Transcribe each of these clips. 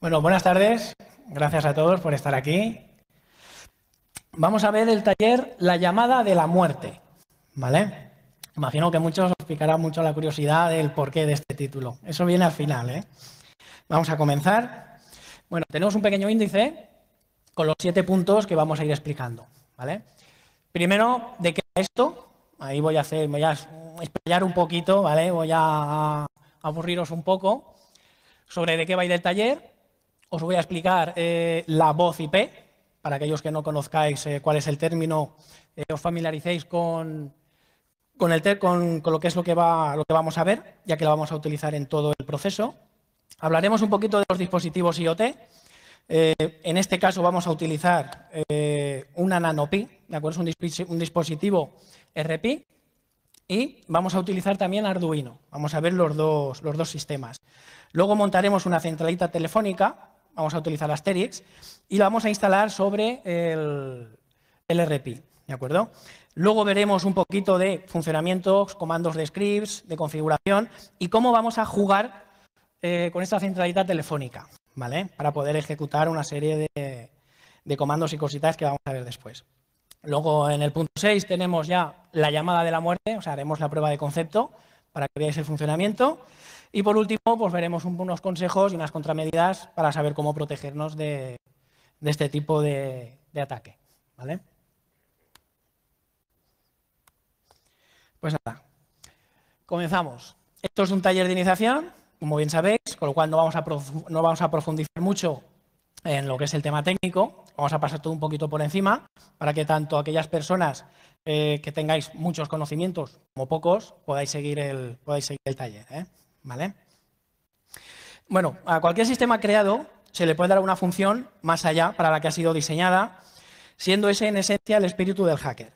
Bueno, buenas tardes. Gracias a todos por estar aquí. Vamos a ver el taller La llamada de la muerte. ¿Vale? Imagino que muchos os picará mucho la curiosidad del porqué de este título. Eso viene al final. ¿eh? Vamos a comenzar. Bueno, tenemos un pequeño índice con los siete puntos que vamos a ir explicando. ¿Vale? Primero, ¿de qué esto? Ahí voy a hacer, voy a explayar un poquito, ¿vale? Voy a aburriros un poco sobre de qué va a ir el taller os voy a explicar eh, la voz IP. Para aquellos que no conozcáis eh, cuál es el término, eh, os familiaricéis con, con, lo que es lo que, va, lo que vamos a ver, ya que lo vamos a utilizar en todo el proceso. Hablaremos un poquito de los dispositivos IoT. en este caso vamos a utilizar una NanoPi, ¿de acuerdo? Es un, dispositivo RPi y vamos a utilizar también Arduino. Vamos a ver los dos, los dos sistemas. Luego montaremos una centralita telefónica vamos a utilizar Asterix, y lo vamos a instalar sobre el, LRP, ¿de acuerdo? Luego veremos un poquito de funcionamientos, comandos de scripts, de configuración y cómo vamos a jugar eh, con esta centralita telefónica, ¿vale? Para poder ejecutar una serie de, de comandos y cositas que vamos a ver después. Luego en el punto 6 tenemos ya la llamada de la muerte, o sea, haremos la prueba de concepto para que veáis el funcionamiento. Y por último, pues veremos unos consejos y unas contramedidas para saber cómo protegernos de, este tipo de, ataque. ¿vale? Pues nada, comenzamos. Esto es un taller de iniciación, como bien sabéis, con lo cual no vamos a, profundizar mucho en lo que es el tema técnico. Vamos a pasar todo un poquito por encima para que tanto aquellas personas eh, que tengáis muchos conocimientos como pocos podáis seguir el, podáis seguir el taller. ¿eh? ¿vale? Bueno, a cualquier sistema creado se le puede dar una función más allá para la que ha sido diseñada, siendo ese en esencia el espíritu del hacker.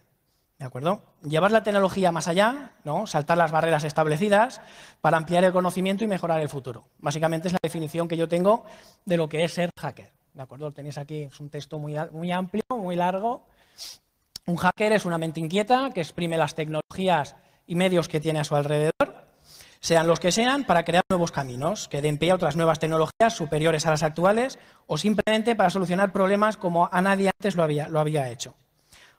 ¿De acuerdo? Llevar la tecnología más allá, ¿no? saltar las barreras establecidas para ampliar el conocimiento y mejorar el futuro. Básicamente es la definición que yo tengo de lo que es ser hacker. ¿De acuerdo? Tenéis aquí, un texto muy, muy amplio, muy largo. Un hacker es una mente inquieta que exprime las tecnologías y medios que tiene a su alrededor sean los que sean, para crear nuevos caminos, que den pie a otras nuevas tecnologías superiores a las actuales o simplemente para solucionar problemas como a nadie antes lo había, hecho.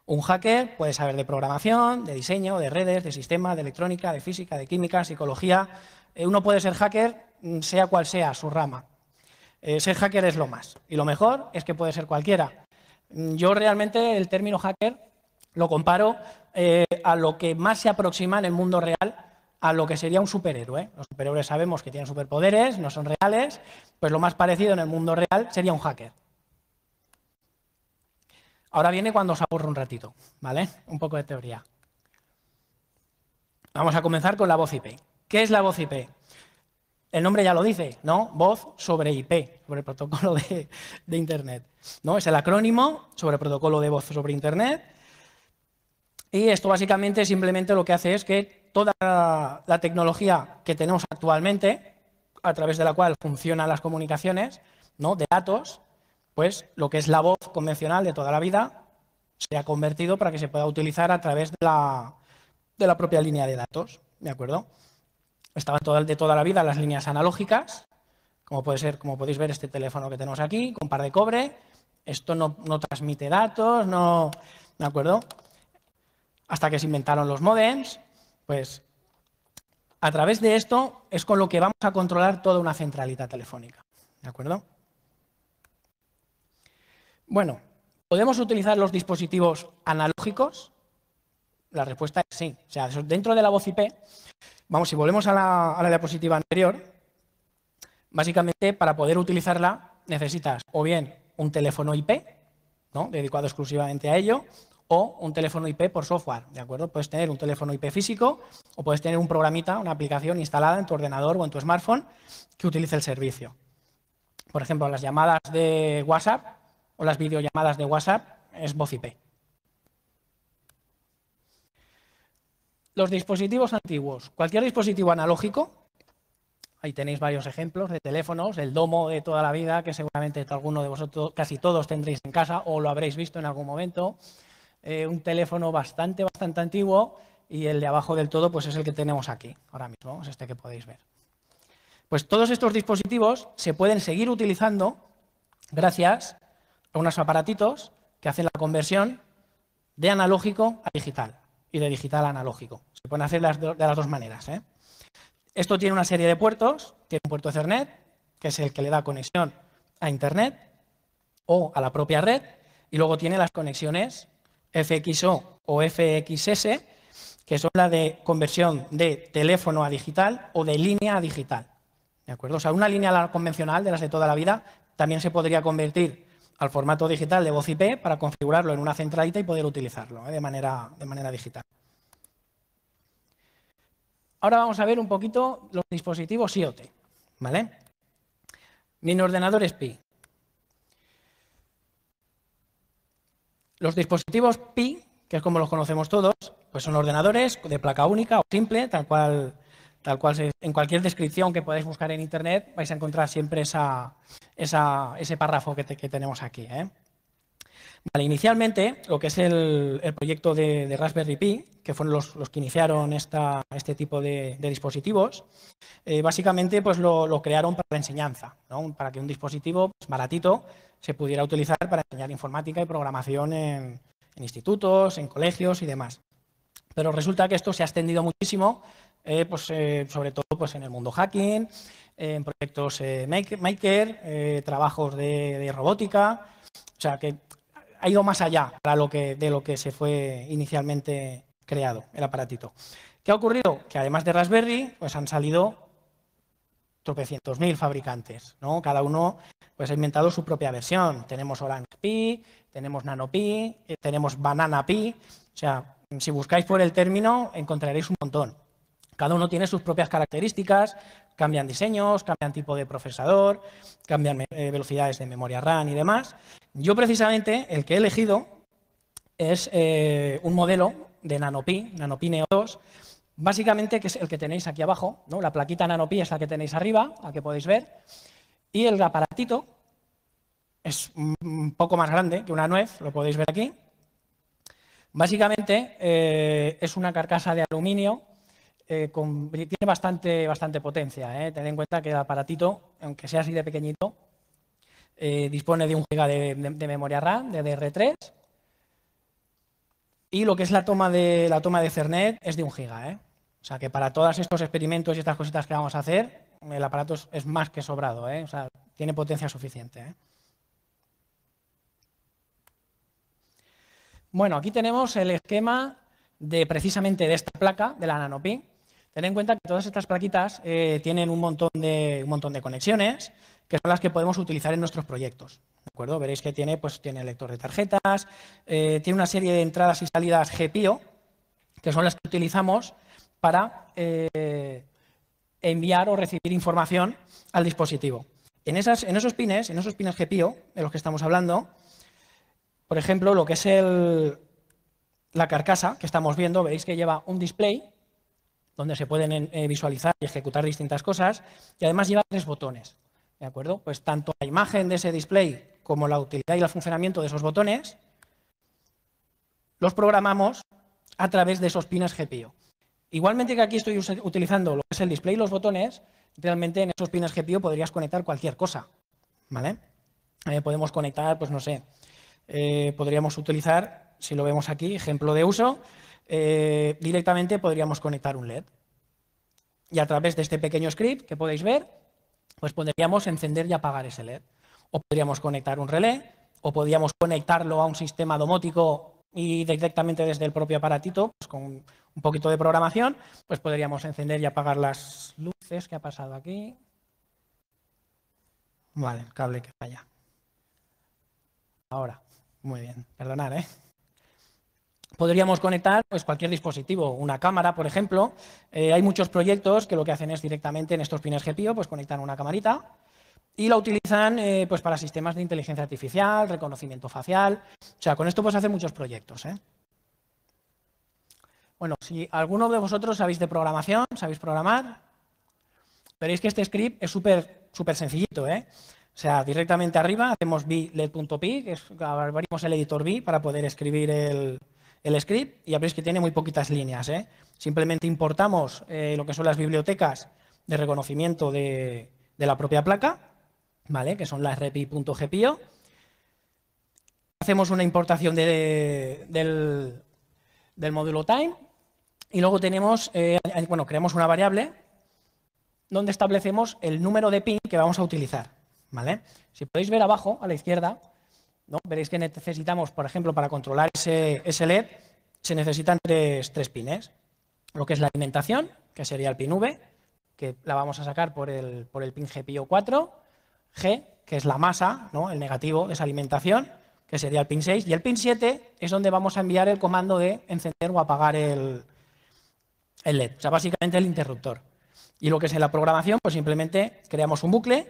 Un hacker puede saber de programación, de diseño, de redes, de sistemas, de electrónica, de física, de química, psicología. Eh, uno puede ser hacker, mm, sea cual sea su rama. Eh, ser hacker es lo más. Y lo mejor es que puede ser cualquiera. Mm, yo realmente el término hacker lo comparo eh, a lo que más se aproxima en el mundo real a lo que sería un superhéroe. Los superhéroes sabemos que tienen superpoderes, no son reales, pues lo más parecido en el mundo real sería un hacker. Ahora viene cuando os aburro un ratito, ¿vale? Un poco de teoría. Vamos a comenzar con la voz IP. ¿Qué es la voz IP? El nombre ya lo dice, ¿no? Voz sobre IP, sobre el protocolo de, Internet. ¿no? Es el acrónimo sobre el protocolo de voz sobre Internet. Y esto básicamente simplemente lo que hace es que toda la tecnología que tenemos actualmente, a través de la cual funcionan las comunicaciones, ¿no? de datos, pues lo que es la voz convencional de toda la vida se ha convertido para que se pueda utilizar a través de la, propia línea de datos. acuerdo? Estaban de toda la vida las líneas analógicas, como puede ser, como podéis ver, este teléfono que tenemos aquí, con par de cobre. Esto no, transmite datos, no. ¿De acuerdo? Hasta que se inventaron los modems, pues a través de esto es con lo que vamos a controlar toda una centralita telefónica. ¿De acuerdo? Bueno, ¿podemos utilizar los dispositivos analógicos? La respuesta es sí. O sea, dentro de la voz IP, vamos, si volvemos a la, diapositiva anterior, básicamente para poder utilizarla necesitas o bien un teléfono IP, ¿no? dedicado exclusivamente a ello, o un teléfono IP por software, ¿de acuerdo? Puedes tener un teléfono IP físico o puedes tener un programita, una aplicación instalada en tu ordenador o en tu smartphone que utilice el servicio. Por ejemplo, las llamadas de WhatsApp o las videollamadas de WhatsApp es voz IP. Los dispositivos antiguos. Cualquier dispositivo analógico, ahí tenéis varios ejemplos de teléfonos, el domo de toda la vida, que seguramente alguno de vosotros, casi todos tendréis en casa o lo habréis visto en algún momento, eh, un teléfono bastante, bastante antiguo y el de abajo del todo pues es el que tenemos aquí ahora mismo, es este que podéis ver. Pues todos estos dispositivos se pueden seguir utilizando gracias a unos aparatitos que hacen la conversión de analógico a digital y de digital a analógico. Se pueden hacer de las dos maneras. ¿eh? Esto tiene una serie de puertos, tiene un puerto Ethernet, que es el que le da conexión a Internet o a la propia red, y luego tiene las conexiones FXO o FXS, que son la de conversión de teléfono a digital o de línea a digital. ¿De acuerdo? O sea, una línea convencional de las de toda la vida también se podría convertir al formato digital de voz IP para configurarlo en una centralita y poder utilizarlo ¿eh? de, manera, digital. Ahora vamos a ver un poquito los dispositivos IoT. ¿vale? Mini ordenadores Pi, Los dispositivos Pi, que es como los conocemos todos, pues son ordenadores de placa única o simple, tal cual, tal cual en cualquier descripción que podáis buscar en Internet vais a encontrar siempre ese párrafo que, tenemos aquí. ¿eh? inicialmente, lo que es el, proyecto de, Raspberry Pi, que fueron los, que iniciaron este tipo de, dispositivos, eh, básicamente pues lo, crearon para la enseñanza, para que un dispositivo pues, baratito se pudiera utilizar para enseñar informática y programación en, institutos, en colegios y demás. Pero resulta que esto se ha extendido muchísimo, eh, pues, eh, sobre todo pues, en el mundo hacking, en proyectos eh, maker, trabajos de, robótica, o sea que ha ido más allá de lo que se fue inicialmente creado el aparatito. ¿Qué ha ocurrido? Que además de Raspberry, pues han salido tropecientos mil fabricantes, ¿no? Cada uno pues, ha inventado su propia versión. Tenemos Orange Pi, tenemos Nano Pi, eh, tenemos Banana Pi. O sea, si buscáis por el término encontraréis un montón. Cada uno tiene sus propias características, cambian diseños, cambian tipo de procesador, cambian eh, velocidades de memoria RAM y demás. Yo precisamente el que he elegido es eh, un modelo de Nano Nano Pi Neo 2, básicamente, que es el que tenéis aquí abajo, ¿no? la plaquita NanoPi es la que tenéis arriba, la que podéis ver, y el aparatito es un poco más grande que una nuez, lo podéis ver aquí. Básicamente eh, es una carcasa de aluminio eh, tiene bastante, bastante potencia. Eh. Tened en cuenta que el aparatito, aunque sea así de pequeñito, dispone de un giga de, de memoria RAM, de DR3, y lo que es la toma de, la toma de Cernet es de un giga. ¿eh? O sea que para todos estos experimentos y estas cositas que vamos a hacer, el aparato es, más que sobrado. ¿eh? O sea, tiene potencia suficiente. ¿eh? Bueno, aquí tenemos el esquema de precisamente de esta placa, de la NanoPi. Ten en cuenta que todas estas plaquitas tienen un montón, de, un montón de conexiones, que son las que podemos utilizar en nuestros proyectos. ¿De acuerdo? Veréis que tiene, pues, tiene lector de tarjetas, eh, tiene una serie de entradas y salidas GPIO, que son las que utilizamos para eh, enviar o recibir información al dispositivo. En, esas, en esos pines, en esos pines GPIO, de los que estamos hablando, por ejemplo, lo que es la carcasa que estamos viendo, veréis que lleva un display donde se pueden eh, visualizar y ejecutar distintas cosas, y además lleva tres botones. ¿De acuerdo? Pues tanto la imagen de ese display como la utilidad y el funcionamiento de esos botones, los programamos a través de esos pines GPIO. Igualmente que aquí estoy utilizando lo que es el display y los botones, realmente en esos pines GPIO podrías conectar cualquier cosa, ¿vale? Eh, podemos conectar, pues no sé, eh, podríamos utilizar, si lo vemos aquí, ejemplo de uso, eh, directamente podríamos conectar un LED. Y a través de este pequeño script que podéis ver, pues podríamos encender y apagar ese LED o podríamos conectar un relé, o podríamos conectarlo a un sistema domótico y directamente desde el propio aparatito, pues con un poquito de programación, pues podríamos encender y apagar las luces que ha pasado aquí. Vale, el cable que falla. Ahora, muy bien, perdonad, ¿eh? Podríamos conectar pues, cualquier dispositivo, una cámara, por ejemplo. Eh, hay muchos proyectos que lo que hacen es directamente en estos pines GPIO, pues conectan una camarita y la utilizan eh, pues para sistemas de inteligencia artificial, reconocimiento facial. O sea, con esto pues hacer muchos proyectos. ¿eh? Bueno, si alguno de vosotros sabéis de programación, sabéis programar, veréis que este script es súper súper sencillito. ¿eh? O sea, directamente arriba hacemos b.led.py, que es, abrimos el editor b para poder escribir el, script, y ya veis que tiene muy poquitas líneas. ¿eh? Simplemente importamos lo que son las bibliotecas de reconocimiento de la propia placa ¿vale? que son las repi.gpio. Hacemos una importación del, módulo time y luego tenemos, eh, creamos una variable donde establecemos el número de pin que vamos a utilizar. ¿vale? Si podéis ver abajo, a la izquierda, ¿no? veréis que necesitamos, por ejemplo, para controlar ese, LED, se necesitan tres, tres, pines. Lo que es la alimentación, que sería el pin V, que la vamos a sacar por el, por el pin GPIO 4. G, que es la masa, ¿no? el negativo esa alimentación, que sería el pin 6, y el pin 7 es donde vamos a enviar el comando de encender o apagar el, el LED, o sea, básicamente el interruptor. Y lo que es en la programación, pues simplemente creamos un bucle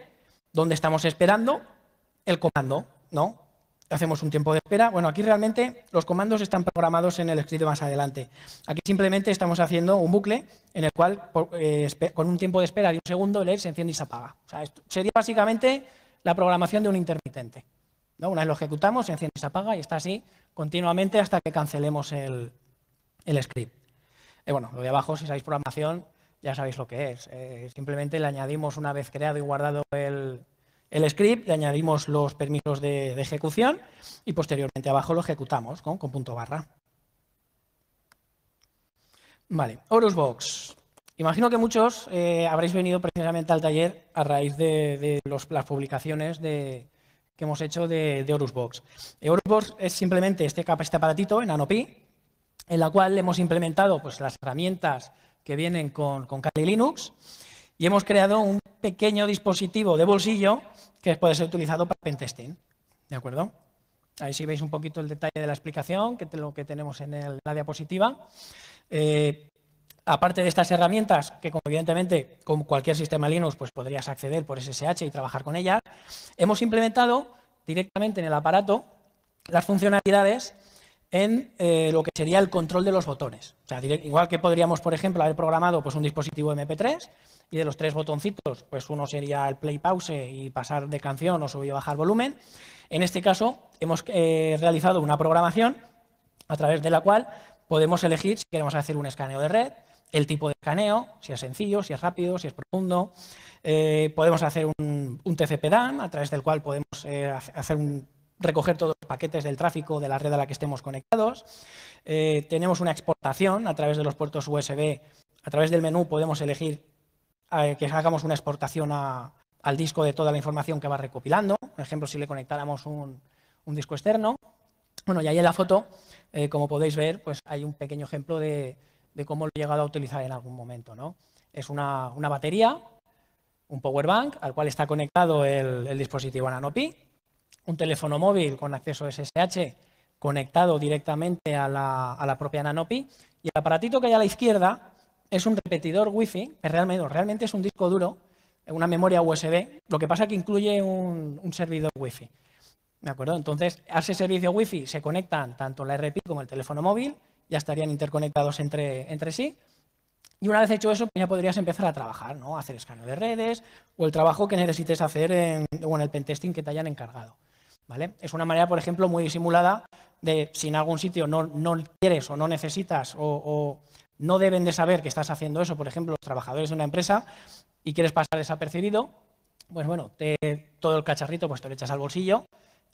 donde estamos esperando el comando, ¿no? hacemos un tiempo de espera. Bueno, aquí realmente los comandos están programados en el escrito más adelante. Aquí simplemente estamos haciendo un bucle en el cual eh, con un tiempo de espera de un segundo el se enciende y se apaga. O sea, sería básicamente la programación de un intermitente. ¿no? Una vez lo ejecutamos, se enciende y se apaga y está así continuamente hasta que cancelemos el, script. Eh, bueno, lo de abajo, si sabéis programación, ya sabéis lo que es. Eh, simplemente le añadimos una vez creado y guardado el, el script, le añadimos los permisos de, ejecución y posteriormente abajo lo ejecutamos con, punto barra. Vale, Horusbox. Imagino que muchos eh, habréis venido precisamente al taller a raíz de, las publicaciones que hemos hecho de, de Horusbox. Horusbox eh, es simplemente este, este aparatito en Anopi en la cual hemos implementado pues, las herramientas que vienen con, con Kali Linux y hemos creado un pequeño dispositivo de bolsillo que puede ser utilizado para pentesting. ¿De acuerdo? Ahí sí veis un poquito el detalle de la explicación, que lo que tenemos en la diapositiva. Eh, aparte de estas herramientas, que como evidentemente con cualquier sistema Linux pues podrías acceder por SSH y trabajar con ellas, hemos implementado directamente en el aparato las funcionalidades en eh, lo que sería el control de los botones. igual que podríamos, por ejemplo, haber programado pues, un dispositivo MP3, y de los tres botoncitos, pues uno sería el play pause y pasar de canción o subir y bajar volumen. En este caso hemos eh, realizado una programación a través de la cual podemos elegir si queremos hacer un escaneo de red, el tipo de escaneo, si es sencillo, si es rápido, si es profundo. Eh, podemos hacer un, tcp dam a través del cual podemos eh, hacer un recoger todos los paquetes del tráfico de la red a la que estemos conectados. tenemos una exportación a través de los puertos USB. A través del menú podemos elegir que hagamos una exportación al disco de toda la información que va recopilando. Por ejemplo, si le conectáramos un, disco externo. Bueno, y ahí en la foto, eh, como podéis ver, pues hay un pequeño ejemplo de, cómo lo he llegado a utilizar en algún momento. ¿no? Es una, batería, un power bank al cual está conectado el, dispositivo NanoPi, un teléfono móvil con acceso SSH conectado directamente a la, a la propia NanoPi y el aparatito que hay a la izquierda es un repetidor Wi-Fi, realmente, realmente es un disco duro, una memoria USB, lo que pasa es que incluye un, servidor Wi-Fi. acuerdo? Entonces, a ese servicio Wi-Fi se conectan tanto la RP como el teléfono móvil, ya estarían interconectados entre, entre sí. Y una vez hecho eso, pues ya podrías empezar a trabajar, ¿no? Hacer escaneo de redes o el trabajo que necesites hacer en, o en el pentesting que te hayan encargado. ¿Vale? Es una manera, por ejemplo, muy disimulada de si en algún sitio no, quieres o no necesitas o no deben de saber que estás haciendo eso, por ejemplo, los trabajadores de una empresa, y quieres pasar desapercibido, pues bueno, todo el cacharrito pues te lo echas al bolsillo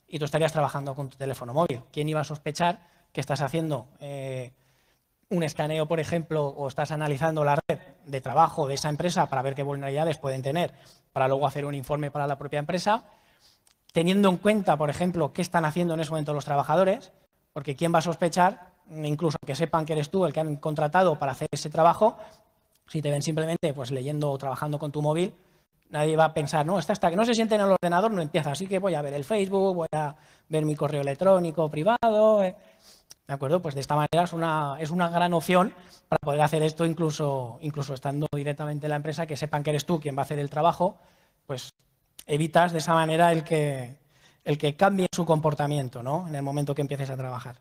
y tú estarías trabajando con tu teléfono móvil. ¿Quién iba a sospechar que estás haciendo eh, un escaneo, por ejemplo, o estás analizando la red de trabajo de esa empresa para ver qué vulnerabilidades pueden tener, para luego hacer un informe para la propia empresa, teniendo en cuenta, por ejemplo, qué están haciendo en ese momento los trabajadores, porque ¿quién va a sospechar incluso que sepan que eres tú el que han contratado para hacer ese trabajo, si te ven simplemente pues leyendo o trabajando con tu móvil, nadie va a pensar, no, está hasta que no se sienten en el ordenador no empieza, así que voy a ver el Facebook, voy a ver mi correo electrónico privado, eh. ¿de acuerdo? Pues de esta manera es una, es una gran opción para poder hacer esto incluso, incluso estando directamente en la empresa, que sepan que eres tú quien va a hacer el trabajo, pues evitas de esa manera el que, el que cambie su comportamiento ¿no? en el momento que empieces a trabajar.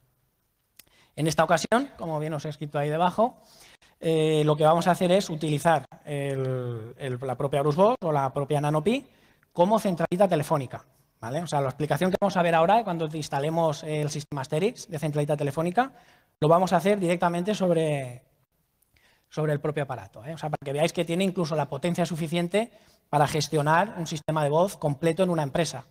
En esta ocasión, como bien os he escrito ahí debajo, eh, lo que vamos a hacer es utilizar la propia Rusbox o la propia NanoPi como centralita telefónica. ¿vale? O sea, la explicación que vamos a ver ahora, cuando instalemos el sistema Asterix de centralita telefónica, lo vamos a hacer directamente sobre, sobre el propio aparato. ¿eh? O sea, para que veáis que tiene incluso la potencia suficiente para gestionar un sistema de voz completo en una empresa.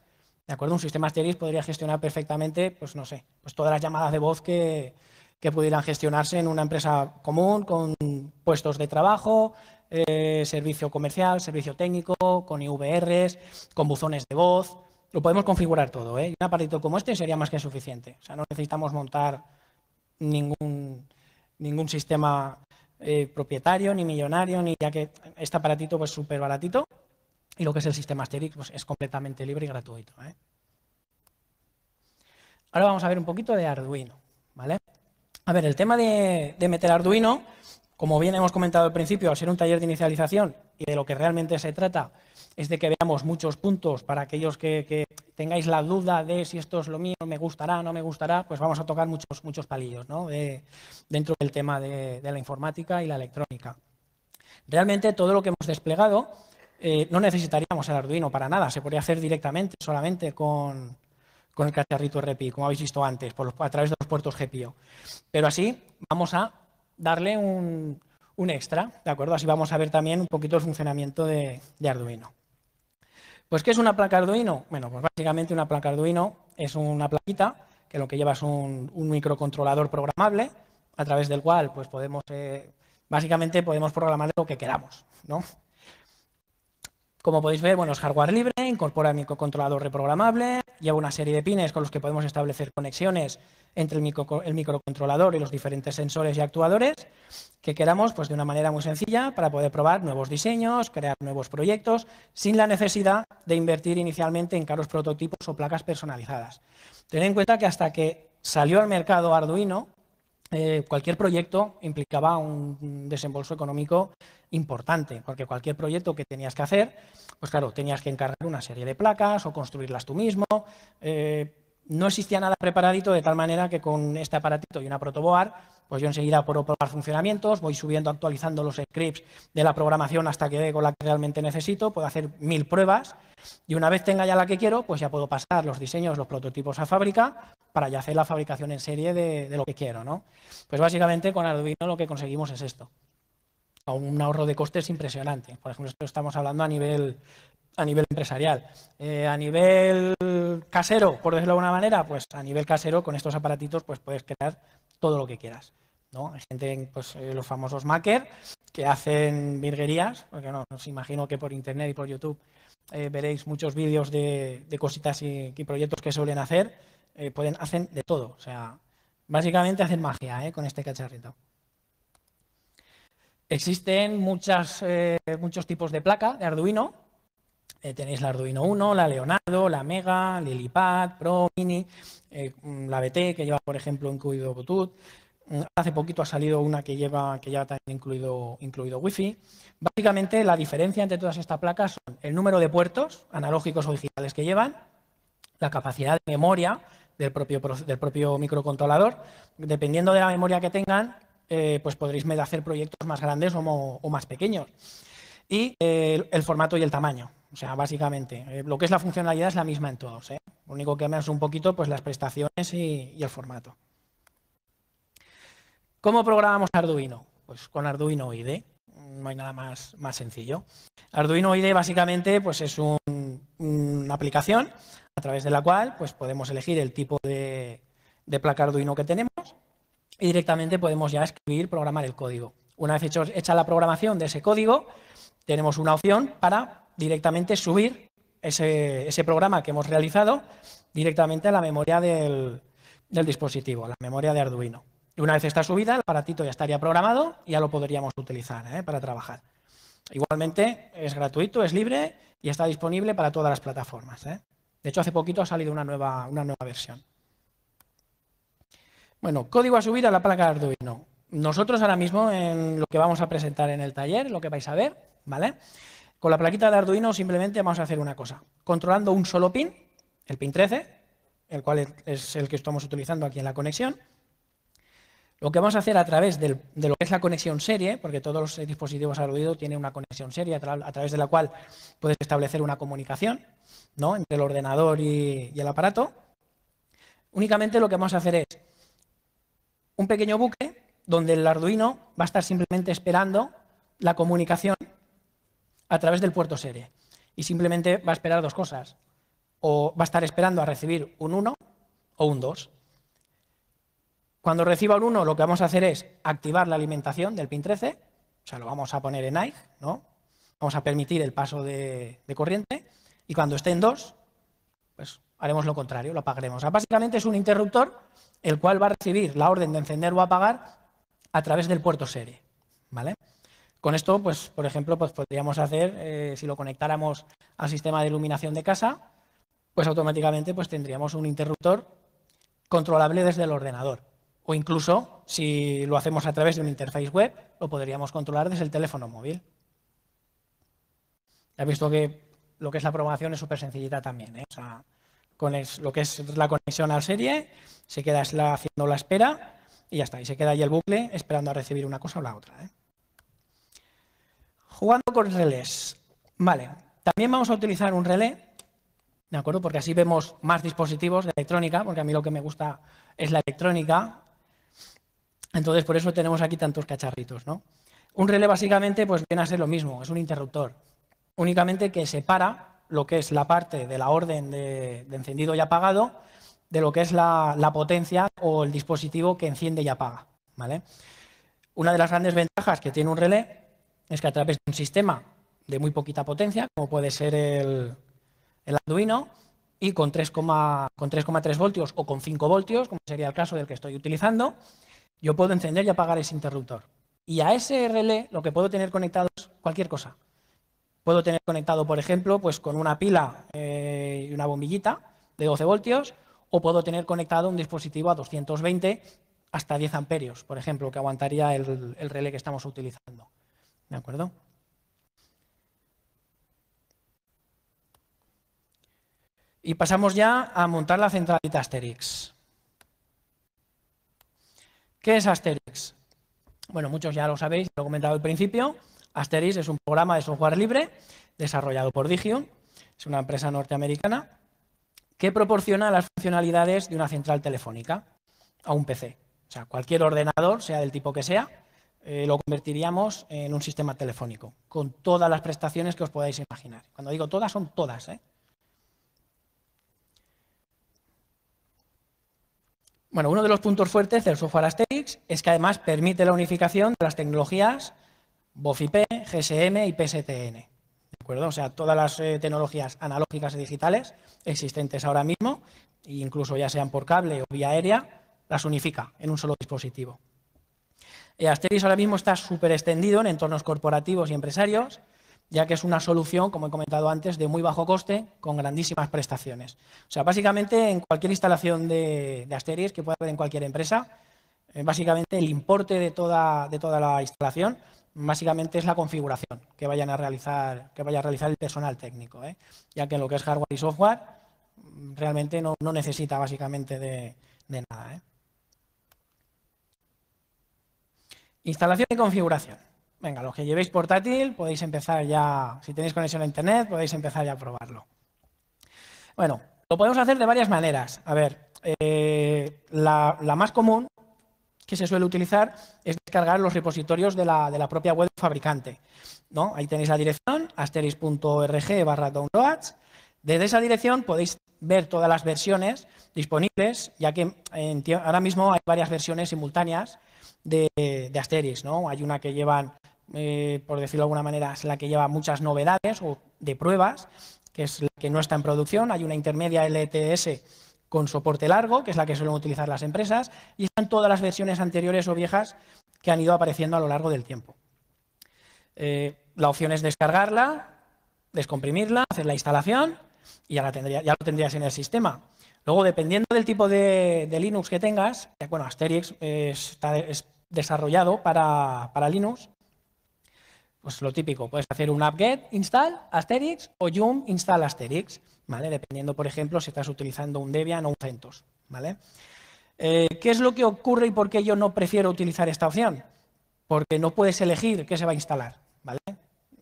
¿De acuerdo? Un sistema Asterix podría gestionar perfectamente, pues no sé, pues todas las llamadas de voz que, que pudieran gestionarse en una empresa común, con puestos de trabajo, eh, servicio comercial, servicio técnico, con IVRs, con buzones de voz. Lo podemos configurar todo. ¿eh? un aparatito como este sería más que suficiente. O sea, no necesitamos montar ningún, ningún sistema eh, propietario, ni millonario, ni ya que este aparatito es pues, súper baratito. Y lo que es el sistema Asterix pues, es completamente libre y gratuito. Ahora vamos a ver un poquito de Arduino. A ver, el tema de, meter Arduino, como bien hemos comentado al principio, al ser un taller de inicialización y de lo que realmente se trata es de que veamos muchos puntos para aquellos que, tengáis la duda de si esto es lo mío, me gustará, no me gustará, pues vamos a tocar muchos, muchos palillos dentro del tema de, la informática y la electrónica. Realmente todo lo que hemos desplegado eh, no necesitaríamos el Arduino para nada, se podría hacer directamente, solamente con, con el cacharrito RPI, como habéis visto antes, por a través de los puertos GPIO. Pero así vamos a darle un, extra, ¿de acuerdo? Así vamos a ver también un poquito el funcionamiento de, Arduino. Pues, ¿qué es una placa Arduino? Bueno, pues básicamente una placa Arduino es una plaquita que lo que lleva es un, microcontrolador programable a través del cual pues podemos, eh, básicamente podemos programar lo que queramos, ¿no? Como podéis ver, bueno, es hardware libre, incorpora el microcontrolador reprogramable, lleva una serie de pines con los que podemos establecer conexiones entre el, microcontrolador y los diferentes sensores y actuadores que queramos pues, de una manera muy sencilla para poder probar nuevos diseños, crear nuevos proyectos, sin la necesidad de invertir inicialmente en caros prototipos o placas personalizadas. Tened en cuenta que hasta que salió al mercado Arduino, eh, cualquier proyecto implicaba un desembolso económico importante, porque cualquier proyecto que tenías que hacer, pues claro, tenías que encargar una serie de placas o construirlas tú mismo. Eh, no existía nada preparadito de tal manera que con este aparatito y una protoboard, pues yo enseguida puedo probar funcionamientos, voy subiendo, actualizando los scripts de la programación hasta que dé con la que realmente necesito, puedo hacer mil pruebas y una vez tenga ya la que quiero, pues ya puedo pasar los diseños, los prototipos a fábrica para ya hacer la fabricación en serie de, lo que quiero, ¿no? Pues básicamente con Arduino lo que conseguimos es esto. Un ahorro de costes impresionante. Por ejemplo, esto estamos hablando a nivel, empresarial. Eh, a nivel casero, por decirlo de alguna manera, pues a nivel casero con estos aparatitos pues puedes crear todo lo que quieras. ¿no? Hay gente, pues, eh, los famosos makers que hacen virguerías, porque no, os imagino que por internet y por YouTube eh, veréis muchos vídeos de, cositas y, proyectos que suelen hacer. Eh, pueden, hacen de todo. O sea, básicamente hacen magia eh, con este cacharrito. Existen muchos tipos de placa de Arduino. tenéis la Arduino 1, la Leonardo, la Mega, Lilipad, Pro, Mini, mm, la BT que lleva, por ejemplo, incluido Bluetooth. Mm, hace poquito ha salido una que lleva, que lleva también incluido, incluido Wi-Fi. Básicamente, la diferencia entre todas estas placas son el número de puertos, analógicos o digitales, que llevan, la capacidad de memoria del propio, microcontrolador. Dependiendo de la memoria que tengan, eh, pues podréis hacer proyectos más grandes o, más pequeños. Y eh, el, formato y el tamaño. O sea, básicamente, eh, lo que es la funcionalidad es la misma en todos. Lo único que cambia es un poquito pues, las prestaciones y, y el formato. ¿Cómo programamos Arduino? Pues con Arduino IDE no hay nada más, más sencillo. Arduino IDE básicamente pues es una aplicación a través de la cual pues podemos elegir el tipo de, placa Arduino que tenemos y directamente podemos ya escribir, programar el código. Una vez hecho, hecha la programación de ese código, tenemos una opción para directamente subir ese, programa que hemos realizado directamente a la memoria del, del dispositivo, a la memoria de Arduino una vez está subida, el aparatito ya estaría programado y ya lo podríamos utilizar ¿eh? para trabajar. Igualmente, es gratuito, es libre y está disponible para todas las plataformas. ¿eh? De hecho, hace poquito ha salido una nueva, una nueva versión. Bueno, código a subir a la placa de Arduino. Nosotros ahora mismo, en lo que vamos a presentar en el taller, lo que vais a ver, ¿vale? Con la plaquita de Arduino simplemente vamos a hacer una cosa. Controlando un solo pin, el pin 13, el cual es el que estamos utilizando aquí en la conexión, lo que vamos a hacer a través de lo que es la conexión serie, porque todos los dispositivos al oído tienen una conexión serie a, través de la cual puedes establecer una comunicación entre el ordenador y, y el aparato, únicamente lo que vamos a hacer es un pequeño buque donde el Arduino va a estar simplemente esperando la comunicación a través del puerto serie. Y simplemente va a esperar dos cosas. O va a estar esperando a recibir un 1 o un 2. Cuando reciba un 1, lo que vamos a hacer es activar la alimentación del pin 13, o sea, lo vamos a poner en AIG, ¿no? Vamos a permitir el paso de, corriente, y cuando esté en 2, pues haremos lo contrario, lo apagaremos. básicamente es un interruptor el cual va a recibir la orden de encender o apagar a través del puerto serie, ¿vale? Con esto, pues, por ejemplo, pues podríamos hacer, eh, si lo conectáramos al sistema de iluminación de casa, pues automáticamente pues, tendríamos un interruptor controlable desde el ordenador. O incluso, si lo hacemos a través de una interface web, lo podríamos controlar desde el teléfono móvil. Ya visto que lo que es la programación es súper sencillita también. ¿eh? con lo que es la conexión al serie, se queda haciendo la espera y ya está. Y se queda ahí el bucle esperando a recibir una cosa o la otra. ¿eh? Jugando con relés. Vale, también vamos a utilizar un relé, ¿de acuerdo? Porque así vemos más dispositivos de electrónica, porque a mí lo que me gusta es la electrónica, entonces, por eso tenemos aquí tantos cacharritos, ¿no? Un relé básicamente pues viene a ser lo mismo, es un interruptor, únicamente que separa lo que es la parte de la orden de, encendido y apagado de lo que es la, potencia o el dispositivo que enciende y apaga, ¿vale? Una de las grandes ventajas que tiene un relé es que a través de un sistema de muy poquita potencia, como puede ser el, Arduino, y con 3,3 voltios o con 5 voltios, como sería el caso del que estoy utilizando, yo puedo encender y apagar ese interruptor. Y a ese relé lo que puedo tener conectado es cualquier cosa. Puedo tener conectado, por ejemplo, pues con una pila eh, y una bombillita de 12 voltios, o puedo tener conectado un dispositivo a 220 hasta 10 amperios, por ejemplo, que aguantaría el, el relé que estamos utilizando. ¿De acuerdo? Y pasamos ya a montar la centralita Asterix. ¿Qué es Asterix? Bueno, muchos ya lo sabéis, lo he comentado al principio. Asterix es un programa de software libre desarrollado por Digium, es una empresa norteamericana, que proporciona las funcionalidades de una central telefónica a un PC. O sea, cualquier ordenador, sea del tipo que sea, eh, lo convertiríamos en un sistema telefónico, con todas las prestaciones que os podáis imaginar. Cuando digo todas, son todas. ¿eh? Bueno, uno de los puntos fuertes del software Asterix es que además permite la unificación de las tecnologías BOFIP, GSM y PSTN. ¿De acuerdo? O sea, todas las eh, tecnologías analógicas y digitales existentes ahora mismo, e incluso ya sean por cable o vía aérea, las unifica en un solo dispositivo. Eh, Asterix ahora mismo está súper extendido en entornos corporativos y empresarios, ya que es una solución, como he comentado antes, de muy bajo coste con grandísimas prestaciones. O sea, básicamente en cualquier instalación de, de Asteris que pueda haber en cualquier empresa, eh, básicamente el importe de toda, de toda la instalación básicamente es la configuración que vayan a realizar, que vaya a realizar el personal técnico, ¿eh? ya que en lo que es hardware y software realmente no, necesita básicamente de, nada. ¿eh? Instalación y configuración. Venga, los que llevéis portátil podéis empezar ya, si tenéis conexión a internet, podéis empezar ya a probarlo. Bueno, lo podemos hacer de varias maneras. A ver, eh, la, más común que se suele utilizar es descargar los repositorios de la, propia web fabricante. ¿no? Ahí tenéis la dirección, asteris.org barra downloads. Desde esa dirección podéis ver todas las versiones disponibles, ya que ahora mismo hay varias versiones simultáneas de, de Asteris. ¿no? Hay una que llevan eh, por decirlo de alguna manera, es la que lleva muchas novedades o de pruebas, que es la que no está en producción. Hay una intermedia LTS con soporte largo, que es la que suelen utilizar las empresas, y están todas las versiones anteriores o viejas que han ido apareciendo a lo largo del tiempo. Eh, la opción es descargarla, descomprimirla, hacer la instalación y ya, la tendría, ya lo tendrías en el sistema. Luego, dependiendo del tipo de, Linux que tengas, bueno, Asterix eh, está, es desarrollado para Linux, pues lo típico, puedes hacer un apt install Asterix o yum install Asterix, ¿vale? Dependiendo, por ejemplo, si estás utilizando un Debian o un CentOS, ¿vale? Eh, ¿Qué es lo que ocurre y por qué yo no prefiero utilizar esta opción? Porque no puedes elegir qué se va a instalar, ¿vale?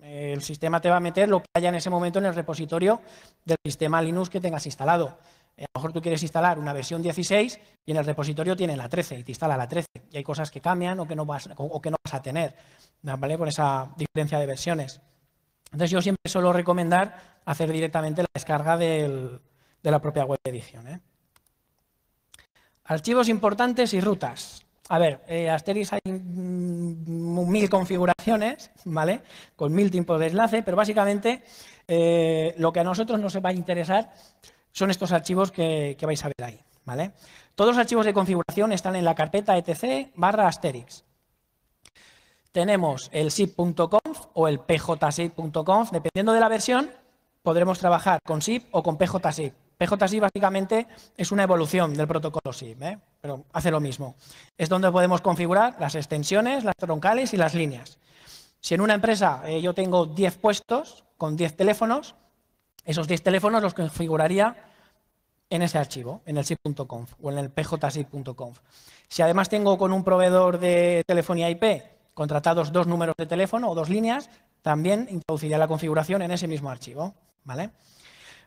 El sistema te va a meter lo que haya en ese momento en el repositorio del sistema Linux que tengas instalado a lo mejor tú quieres instalar una versión 16 y en el repositorio tiene la 13 y te instala la 13 y hay cosas que cambian o que no vas, que no vas a tener, ¿vale? Con esa diferencia de versiones. Entonces yo siempre suelo recomendar hacer directamente la descarga de la propia web de edición. ¿eh? Archivos importantes y rutas. A ver, asteris eh, Asterix hay mm, mil configuraciones, ¿vale? Con mil tipos de enlace, pero básicamente eh, lo que a nosotros nos va a interesar son estos archivos que, vais a ver ahí. ¿vale? Todos los archivos de configuración están en la carpeta etc barra asterix. Tenemos el zip.conf o el pjsip.conf, dependiendo de la versión, podremos trabajar con SIP o con PJSIP. PJSIP básicamente es una evolución del protocolo SIP, ¿eh? pero hace lo mismo. Es donde podemos configurar las extensiones, las troncales y las líneas. Si en una empresa eh, yo tengo 10 puestos con 10 teléfonos, esos 10 teléfonos los configuraría en ese archivo, en el SIP.conf o en el pjsip.conf. Si además tengo con un proveedor de telefonía IP contratados dos números de teléfono o dos líneas, también introduciría la configuración en ese mismo archivo. ¿vale?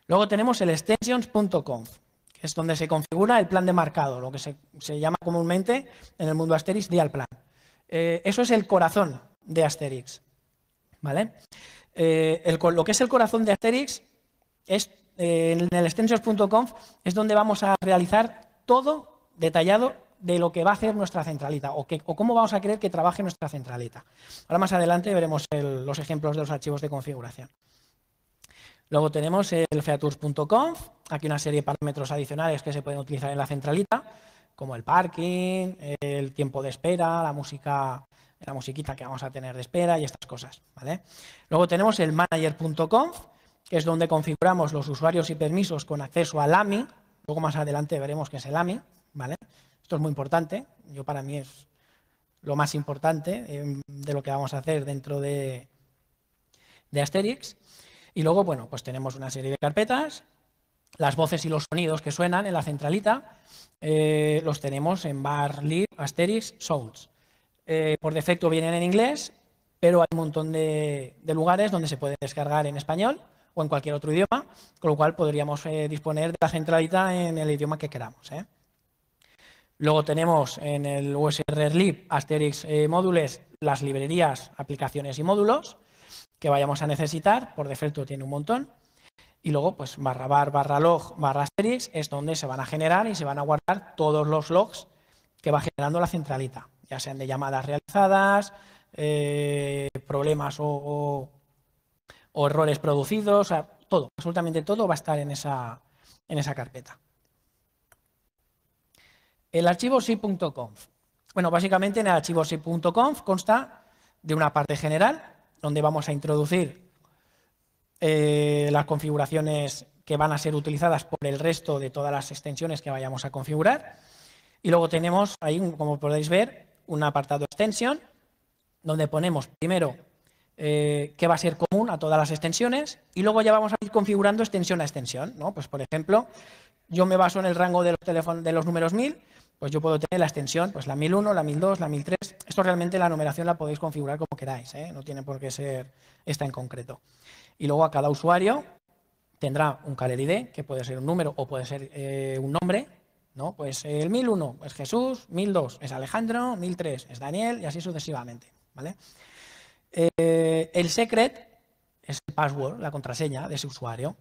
Luego tenemos el extensions.conf, que es donde se configura el plan de marcado, lo que se, llama comúnmente en el mundo Asterix Dial Plan. Eh, eso es el corazón de Asterix. ¿vale? Eh, lo que es el corazón de Asterix es eh, en el extensors.conf es donde vamos a realizar todo detallado de lo que va a hacer nuestra centralita o, cómo vamos a querer que trabaje nuestra centralita. Ahora más adelante veremos los ejemplos de los archivos de configuración. Luego tenemos el features.conf, aquí una serie de parámetros adicionales que se pueden utilizar en la centralita, como el parking, el tiempo de espera, la música, la musiquita que vamos a tener de espera y estas cosas. Luego tenemos el manager.conf, que es donde configuramos los usuarios y permisos con acceso al AMI. Luego más adelante veremos qué es el AMI. ¿vale? Esto es muy importante. Yo para mí es lo más importante em, de lo que vamos a hacer dentro de, de Asterix. Y luego, bueno, pues tenemos una serie de carpetas, las voces y los sonidos que suenan en la centralita, eh, los tenemos en bar, lib, Asterix, sounds. Eh, por defecto vienen en inglés, pero hay un montón de lugares donde se puede descargar en español o en cualquier otro idioma, con lo cual podríamos eh, disponer de la centralita en el idioma que queramos. ¿eh? Luego tenemos en el USR Lib Asterix eh, módules las librerías, aplicaciones y módulos que vayamos a necesitar. Por defecto tiene un montón. Y luego, pues barra barra log, barra Asterix es donde se van a generar y se van a guardar todos los logs que va generando la centralita, ya sean de llamadas realizadas, problemas o o errores producidos, o sea, todo, absolutamente todo va a estar en esa, en esa carpeta. El archivo si.conf. Bueno, básicamente en el archivo si.conf consta de una parte general, donde vamos a introducir eh, las configuraciones que van a ser utilizadas por el resto de todas las extensiones que vayamos a configurar. Y luego tenemos ahí, como podéis ver, un apartado extensión donde ponemos primero eh, que va a ser común a todas las extensiones y luego ya vamos a ir configurando extensión a extensión. ¿no? Pues, por ejemplo, yo me baso en el rango de los, de los números 1000, pues yo puedo tener la extensión, pues la 1001, la 1002, la 1003. Esto realmente la numeración la podéis configurar como queráis, ¿eh? no tiene por qué ser esta en concreto. Y luego a cada usuario tendrá un caller ID, que puede ser un número o puede ser eh, un nombre, ¿no? Pues el 1001 es Jesús, 1002 es Alejandro, 1003 es Daniel y así sucesivamente, ¿vale? Eh, el secret es el password, la contraseña de ese usuario.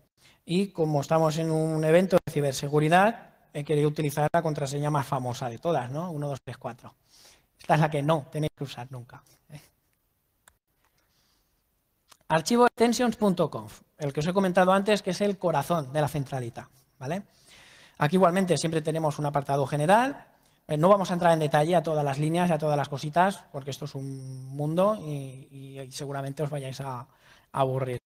Y como estamos en un evento de ciberseguridad, he querido utilizar la contraseña más famosa de todas, ¿no? 1, 2, 3, 4. Esta es la que no tenéis que usar nunca. ¿eh? Archivo extensions.conf, el que os he comentado antes, que es el corazón de la centralita. ¿vale? Aquí igualmente siempre tenemos un apartado general eh, no vamos a entrar en detalle a todas las líneas y a todas las cositas, porque esto es un mundo y, seguramente os vayáis a, aburrir.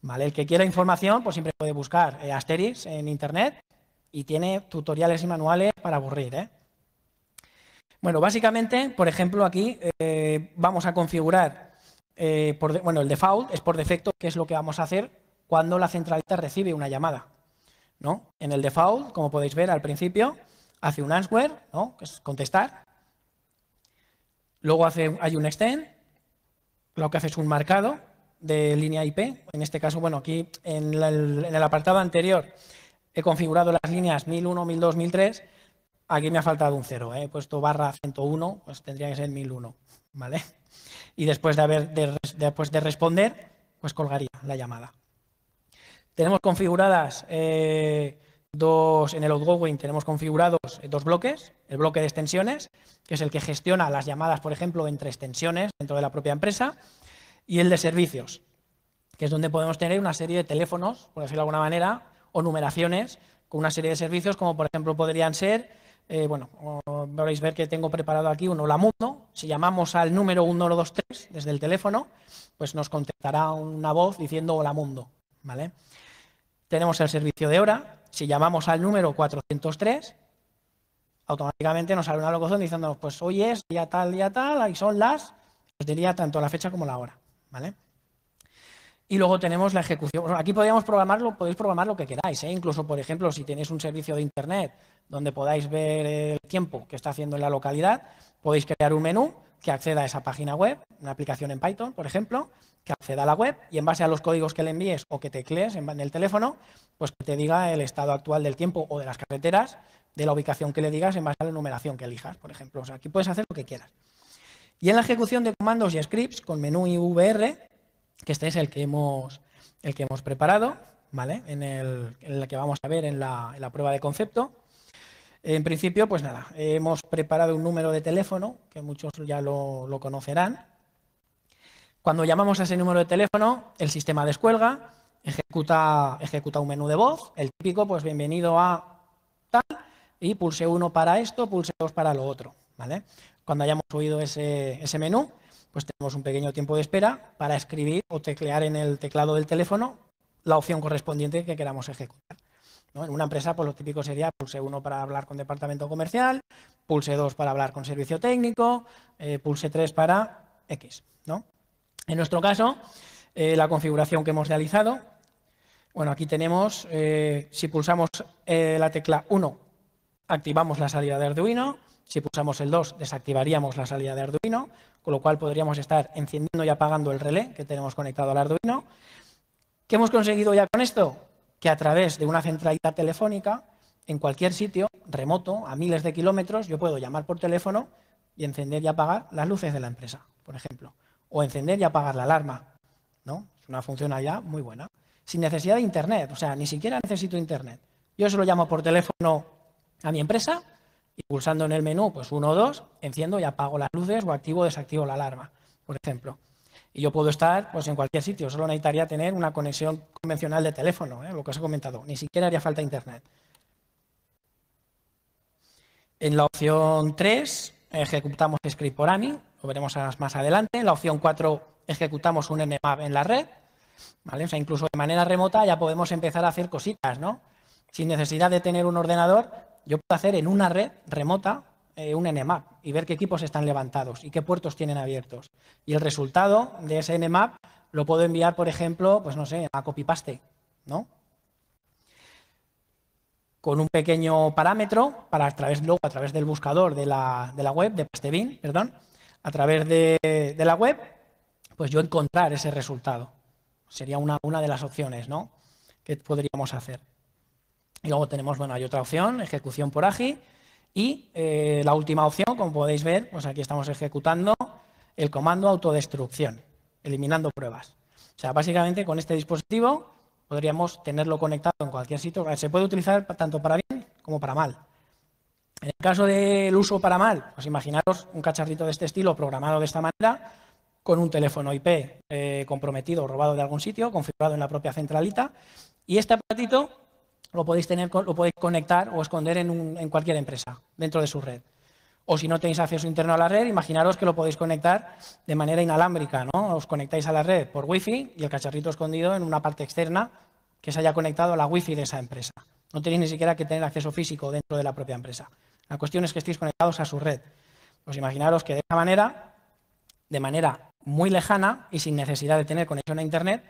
¿Vale? El que quiera información, pues siempre puede buscar Asteris eh, Asterix en Internet y tiene tutoriales y manuales para aburrir. ¿eh? Bueno, básicamente, por ejemplo, aquí vamos a configurar, bueno, el default es por defecto, que es lo que vamos a hacer cuando la centralita recibe una llamada. ¿no? En el default, como podéis ver al principio, hace un answer, ¿no? que es contestar. Luego hace, hay un extend, lo que hace es un marcado de línea IP. En este caso, bueno, aquí en, el apartado anterior he configurado las líneas 1001, 1002, 1003. Aquí me ha faltado un 0. ¿eh? he puesto barra 101, pues tendría que ser 1001, ¿vale? Y después de, haber, después de responder, pues colgaría la llamada. Tenemos configuradas eh, en el outgoing tenemos configurados eh, dos bloques, el bloque de extensiones, que es el que gestiona las llamadas, por ejemplo, entre extensiones dentro de la propia empresa, y el de servicios, que es donde podemos tener una serie de teléfonos, por decirlo de alguna manera, o numeraciones con una serie de servicios, como por ejemplo podrían ser, eh, bueno, podéis ver que tengo preparado aquí un hola mundo, si llamamos al número 1123 desde el teléfono, pues nos contestará una voz diciendo hola mundo, ¿vale? Tenemos el servicio de hora, si llamamos al número 403, automáticamente nos sale una locución diciéndonos, pues hoy es día tal, día tal, ahí son las, os pues, diría tanto la fecha como la hora, ¿vale? Y luego tenemos la ejecución. Aquí podríamos programarlo, podéis programar lo que queráis, ¿eh? incluso, por ejemplo, si tenéis un servicio de Internet donde podáis ver el tiempo que está haciendo en la localidad, podéis crear un menú que acceda a esa página web, una aplicación en Python, por ejemplo, que acceda a la web y en base a los códigos que le envíes o que teclees en el teléfono, pues que te diga el estado actual del tiempo o de las carreteras, de la ubicación que le digas en base a la numeración que elijas, por ejemplo. O sea, aquí puedes hacer lo que quieras. Y en la ejecución de comandos y scripts con menú IVR, que este es el que hemos, el que hemos preparado, ¿vale? En el, que vamos a ver en la prueba de concepto, en principio, pues nada, hemos preparado un número de teléfono, que muchos ya lo, conocerán. Cuando llamamos a ese número de teléfono, el sistema descuelga, ejecuta, un menú de voz, el típico, pues bienvenido a tal, y pulse uno para esto, pulse dos para lo otro. Cuando hayamos subido ese menú, pues tenemos un pequeño tiempo de espera para escribir o teclear en el teclado del teléfono la opción correspondiente que queramos ejecutar. En una empresa, pues, lo típico sería pulse 1 para hablar con departamento comercial, pulse 2 para hablar con servicio técnico, eh, pulse 3 para X. ¿no? En nuestro caso, eh, la configuración que hemos realizado, bueno, aquí tenemos, eh, si pulsamos la tecla 1, activamos la salida de Arduino, si pulsamos el 2, desactivaríamos la salida de Arduino, con lo cual podríamos estar encendiendo y apagando el relé que tenemos conectado al Arduino. ¿Qué hemos conseguido ya con esto? que a través de una centralidad telefónica, en cualquier sitio, remoto, a miles de kilómetros, yo puedo llamar por teléfono y encender y apagar las luces de la empresa, por ejemplo, o encender y apagar la alarma, ¿no? Es una funcionalidad muy buena. Sin necesidad de Internet, o sea, ni siquiera necesito Internet. Yo solo llamo por teléfono a mi empresa y pulsando en el menú, pues uno o dos, enciendo y apago las luces o activo o desactivo la alarma, por ejemplo. Y yo puedo estar pues, en cualquier sitio, solo necesitaría tener una conexión convencional de teléfono, ¿eh? lo que os he comentado, ni siquiera haría falta Internet. En la opción 3 ejecutamos script por ANI, lo veremos más adelante. En la opción 4 ejecutamos un nmap en la red. ¿vale? sea, incluso de manera remota ya podemos empezar a hacer cositas, ¿no? Sin necesidad de tener un ordenador, yo puedo hacer en una red remota eh, un NMAP y ver qué equipos están levantados y qué puertos tienen abiertos. Y el resultado de ese NMAP lo puedo enviar, por ejemplo, pues no sé, a copypaste, ¿no? Con un pequeño parámetro para a través, a través del buscador de la, web, de Pastebin, perdón, a través de, la web, pues yo encontrar ese resultado. Sería una, de las opciones, ¿no? Que podríamos hacer. Y luego tenemos, bueno, hay otra opción, ejecución por AGI, y eh, la última opción, como podéis ver, pues aquí estamos ejecutando el comando autodestrucción, eliminando pruebas. O sea, básicamente con este dispositivo podríamos tenerlo conectado en cualquier sitio. Eh, se puede utilizar tanto para bien como para mal. En el caso del uso para mal, pues imaginaros un cacharrito de este estilo programado de esta manera, con un teléfono IP eh, comprometido o robado de algún sitio, configurado en la propia centralita, y este aparatito lo podéis, tener, lo podéis conectar o esconder en, cualquier empresa dentro de su red. O si no tenéis acceso interno a la red, imaginaros que lo podéis conectar de manera inalámbrica, ¿no? Os conectáis a la red por Wi-Fi y el cacharrito escondido en una parte externa que se haya conectado a la Wi-Fi de esa empresa. No tenéis ni siquiera que tener acceso físico dentro de la propia empresa. La cuestión es que estéis conectados a su red. Pues imaginaros que de esa manera, de manera muy lejana y sin necesidad de tener conexión a Internet,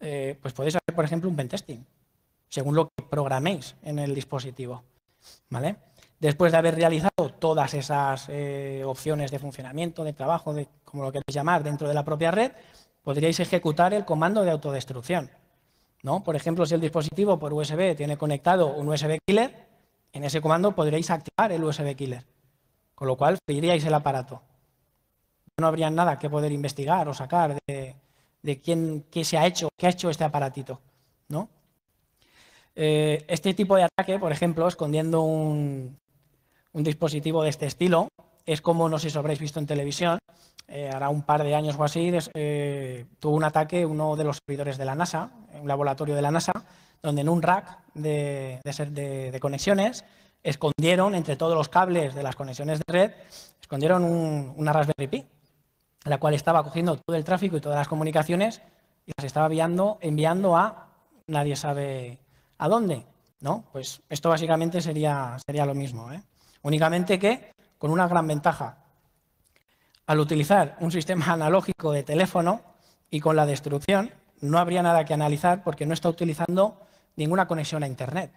eh, pues podéis hacer, por ejemplo, un pentesting según lo que programéis en el dispositivo. ¿Vale? Después de haber realizado todas esas eh, opciones de funcionamiento, de trabajo, de como lo queréis llamar, dentro de la propia red, podríais ejecutar el comando de autodestrucción. ¿no? Por ejemplo, si el dispositivo por USB tiene conectado un USB killer, en ese comando podréis activar el USB killer, con lo cual seguiríais el aparato. No habría nada que poder investigar o sacar de, quién, qué se ha hecho, qué ha hecho este aparatito. ¿no? Eh, este tipo de ataque, por ejemplo, escondiendo un, dispositivo de este estilo, es como, no sé si os habréis visto en televisión, eh, hará un par de años o así, eh, tuvo un ataque uno de los servidores de la NASA, un laboratorio de la NASA, donde en un rack de, de, conexiones escondieron entre todos los cables de las conexiones de red, escondieron un, una Raspberry Pi, la cual estaba cogiendo todo el tráfico y todas las comunicaciones y las estaba enviando, enviando a nadie sabe ¿A dónde? ¿No? Pues esto básicamente sería, sería lo mismo. ¿eh? Únicamente que con una gran ventaja. Al utilizar un sistema analógico de teléfono y con la destrucción, no habría nada que analizar porque no está utilizando ninguna conexión a Internet.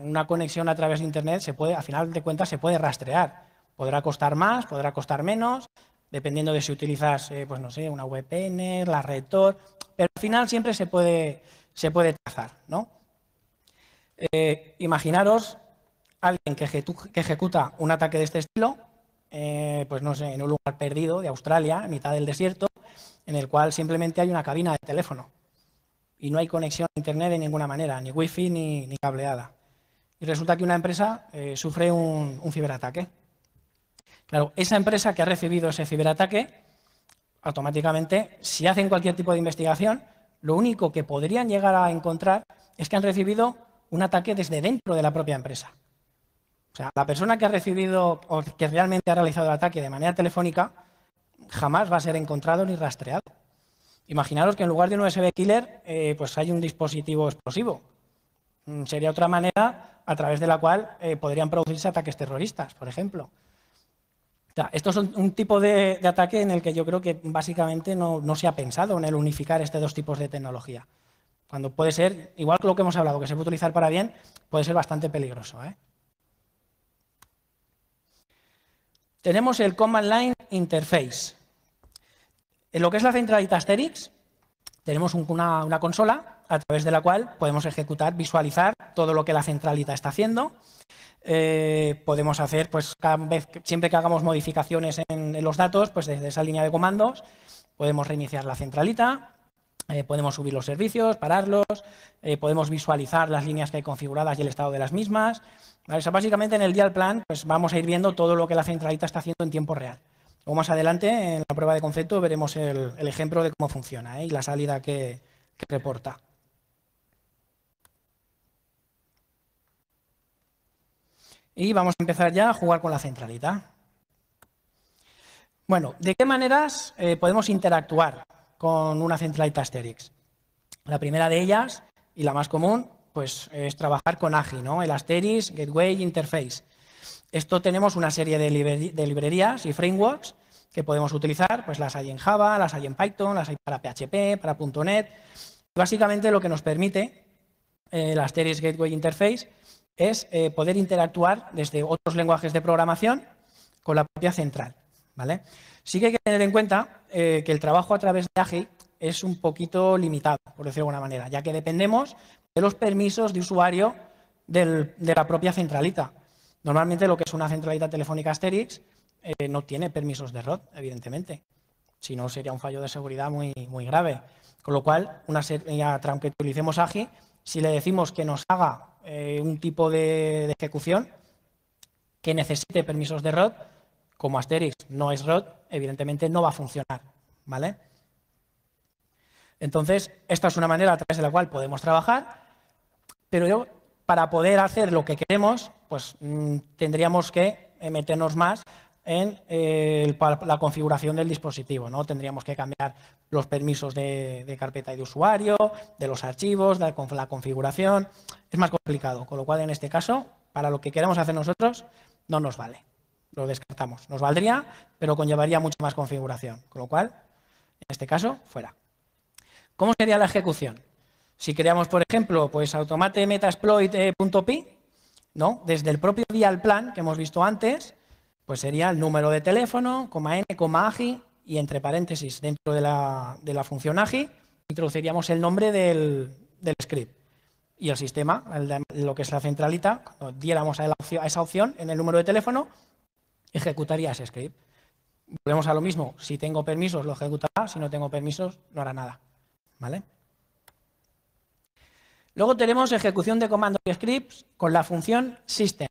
una conexión a través de Internet, se puede, a final de cuentas, se puede rastrear. Podrá costar más, podrá costar menos, dependiendo de si utilizas, eh, pues no sé, una VPN, la red pero al final siempre se puede, se puede trazar, ¿no? Eh, imaginaros alguien que, ejecuta un ataque de este estilo, eh, pues no sé, en un lugar perdido de Australia, en mitad del desierto, en el cual simplemente hay una cabina de teléfono y no hay conexión a Internet de ninguna manera, ni wifi ni, ni cableada. Y resulta que una empresa eh, sufre un, un ciberataque. Claro, esa empresa que ha recibido ese ciberataque, automáticamente, si hacen cualquier tipo de investigación, lo único que podrían llegar a encontrar es que han recibido un ataque desde dentro de la propia empresa. O sea, la persona que ha recibido o que realmente ha realizado el ataque de manera telefónica jamás va a ser encontrado ni rastreado. Imaginaros que en lugar de un USB killer, eh, pues hay un dispositivo explosivo. Mm, sería otra manera a través de la cual eh, podrían producirse ataques terroristas, por ejemplo. esto es un, tipo de, ataque en el que yo creo que básicamente no, no se ha pensado en el unificar estos dos tipos de tecnología. Cuando puede ser, igual que lo que hemos hablado, que se puede utilizar para bien, puede ser bastante peligroso. ¿eh? Tenemos el Command Line Interface. En lo que es la centralita Asterix, tenemos una, consola a través de la cual podemos ejecutar, visualizar todo lo que la centralita está haciendo. Eh, podemos hacer, pues cada vez, siempre que hagamos modificaciones en, en, los datos, pues desde esa línea de comandos, podemos reiniciar la centralita, eh, podemos subir los servicios, pararlos, eh, podemos visualizar las líneas que hay configuradas y el estado de las mismas. básicamente en el Dial Plan pues vamos a ir viendo todo lo que la centralita está haciendo en tiempo real. O más adelante, en la prueba de concepto, veremos el, ejemplo de cómo funciona ¿eh? y la salida que, reporta. Y vamos a empezar ya a jugar con la centralita. Bueno, ¿de qué maneras podemos interactuar con una centralita Asterix. La primera de ellas, y la más común, pues es trabajar con AGI, ¿no? El Asterix Gateway Interface. Esto tenemos una serie de, librerías y frameworks que podemos utilizar, pues las hay en Java, las hay en Python, las hay para PHP, para .NET. Básicamente lo que nos permite eh, el Asterix Gateway Interface es eh, poder interactuar desde otros lenguajes de programación con la propia central, ¿vale? Sí que hay que tener en cuenta eh, que el trabajo a través de AGI es un poquito limitado, por decirlo de alguna manera, ya que dependemos de los permisos de usuario de la propia centralita. Normalmente lo que es una centralita telefónica Asterix eh, no tiene permisos de ROT, evidentemente. Si no, sería un fallo de seguridad muy, muy grave. Con lo cual, una aunque utilicemos AGI, si le decimos que nos haga eh, un tipo de, de, ejecución que necesite permisos de ROT, como Asterix no es Rod, evidentemente no va a funcionar, ¿vale? Entonces, esta es una manera a través de la cual podemos trabajar, pero para poder hacer lo que queremos, pues mm, tendríamos que eh, meternos más en eh, la configuración del dispositivo, ¿no? Tendríamos que cambiar los permisos de, carpeta y de usuario, de los archivos, de la configuración. Es más complicado, con lo cual, en este caso, para lo que queremos hacer nosotros, no nos vale lo descartamos. Nos valdría, pero conllevaría mucha más configuración. Con lo cual, en este caso, fuera. ¿Cómo sería la ejecución? Si creamos, por ejemplo, pues automate eh, ¿no? Desde el propio dial plan que hemos visto antes, pues sería el número de teléfono, coma n, coma agi, y entre paréntesis, dentro de la, de la función agi, introduciríamos el nombre del, del script. Y el sistema, lo que es la centralita, cuando diéramos a esa opción en el número de teléfono, ejecutaría ese script. Volvemos a lo mismo, si tengo permisos lo ejecutará, si no tengo permisos no hará nada. ¿Vale? Luego tenemos ejecución de comandos y scripts con la función system.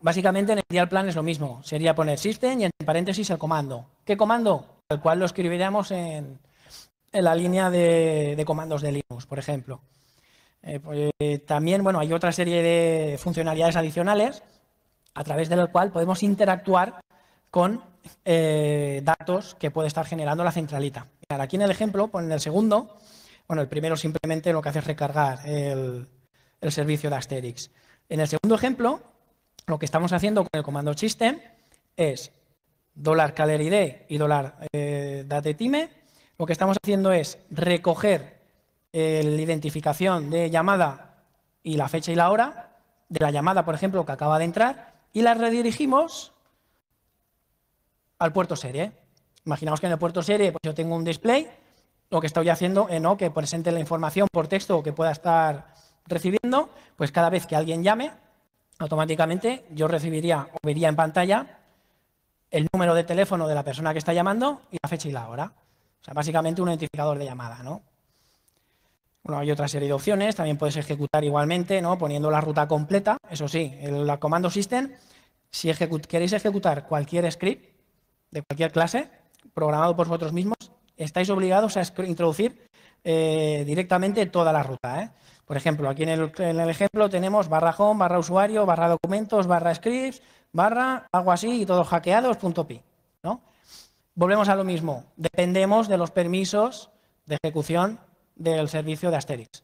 Básicamente en el ideal plan es lo mismo, sería poner system y entre paréntesis el comando. ¿Qué comando? el cual lo escribiríamos en, la línea de, comandos de Linux, por ejemplo. Eh, pues, también, bueno, hay otra serie de funcionalidades adicionales a través del cual podemos interactuar con eh, datos que puede estar generando la centralita. aquí en el ejemplo, pues en el segundo, bueno, el primero simplemente lo que hace es recargar el, servicio de Asterix. En el segundo ejemplo, lo que estamos haciendo con el comando system es dólar y dólar eh, datetime. Lo que estamos haciendo es recoger eh, la identificación de llamada y la fecha y la hora de la llamada, por ejemplo, que acaba de entrar, y la redirigimos al puerto serie. Imaginaos que en el puerto serie pues, yo tengo un display, lo que estoy haciendo es ¿no? que presente la información por texto que pueda estar recibiendo, pues cada vez que alguien llame, automáticamente yo recibiría o vería en pantalla el número de teléfono de la persona que está llamando y la fecha y la hora. O sea, básicamente un identificador de llamada, ¿no? Bueno, hay otra serie de opciones, también puedes ejecutar igualmente, ¿no? Poniendo la ruta completa, eso sí, el la comando system, si queréis ejecutar cualquier script de cualquier clase, programado por vosotros mismos, estáis obligados a introducir eh, directamente toda la ruta. ¿eh? Por ejemplo, aquí en el, ejemplo tenemos barra home, barra usuario, barra documentos, barra scripts, barra algo así y todos hackeados, punto pi. ¿no? Volvemos a lo mismo. Dependemos de los permisos de ejecución del servicio de Asterix.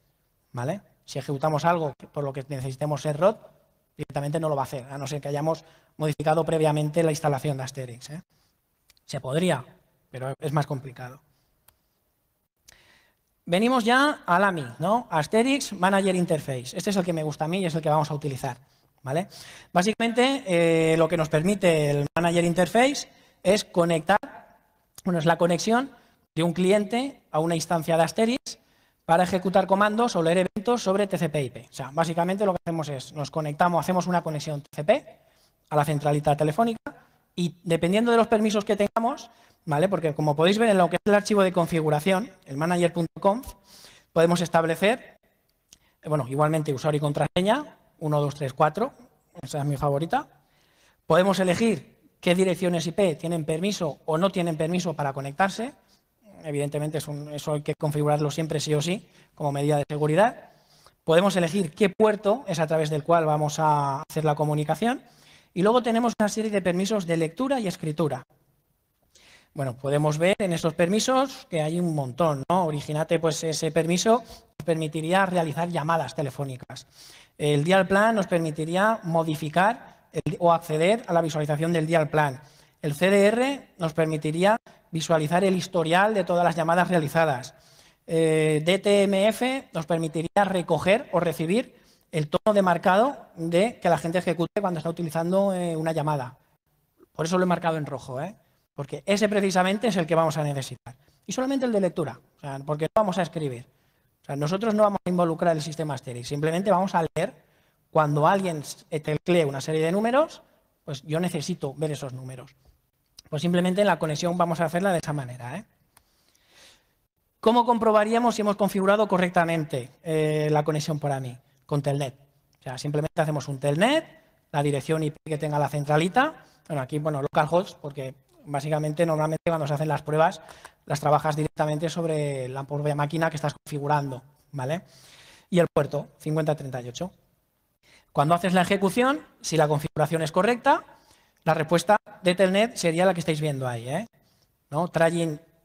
¿vale? Si ejecutamos algo por lo que necesitemos ser ROT, directamente no lo va a hacer, a no ser que hayamos modificado previamente la instalación de Asterix. ¿eh? Se podría, pero es más complicado. Venimos ya la AMI, ¿no? Asterix Manager Interface. Este es el que me gusta a mí y es el que vamos a utilizar. ¿vale? Básicamente, eh, lo que nos permite el Manager Interface es conectar, bueno, es la conexión de un cliente a una instancia de Asterix para ejecutar comandos o leer eventos sobre TCP/IP. O sea, básicamente lo que hacemos es nos conectamos, hacemos una conexión TCP a la centralita telefónica y dependiendo de los permisos que tengamos, ¿vale? Porque como podéis ver en lo que es el archivo de configuración, el manager.conf, podemos establecer, bueno, igualmente usuario y contraseña, 1, 2, 3, 4, esa es mi favorita. Podemos elegir qué direcciones IP tienen permiso o no tienen permiso para conectarse evidentemente es eso hay que configurarlo siempre sí o sí como medida de seguridad. Podemos elegir qué puerto es a través del cual vamos a hacer la comunicación y luego tenemos una serie de permisos de lectura y escritura. Bueno, podemos ver en estos permisos que hay un montón, ¿no? Originate pues ese permiso nos permitiría realizar llamadas telefónicas. El dial plan nos permitiría modificar o acceder a la visualización del dial plan. El CDR nos permitiría visualizar el historial de todas las llamadas realizadas. Eh, DTMF nos permitiría recoger o recibir el tono de marcado de que la gente ejecute cuando está utilizando eh, una llamada. Por eso lo he marcado en rojo, ¿eh? porque ese precisamente es el que vamos a necesitar. Y solamente el de lectura, porque no vamos a escribir. nosotros no vamos a involucrar el sistema Asterix, simplemente vamos a leer cuando alguien teclee una serie de números, pues yo necesito ver esos números. Pues simplemente en la conexión vamos a hacerla de esa manera. ¿eh? ¿Cómo comprobaríamos si hemos configurado correctamente eh, la conexión para mí? Con telnet. O sea, simplemente hacemos un telnet, la dirección IP que tenga la centralita. Bueno, aquí, bueno, localhost, porque básicamente normalmente cuando se hacen las pruebas las trabajas directamente sobre la propia máquina que estás configurando, ¿vale? Y el puerto, 5038. Cuando haces la ejecución, si la configuración es correcta, la respuesta de Telnet sería la que estáis viendo ahí, ¿eh? ¿No?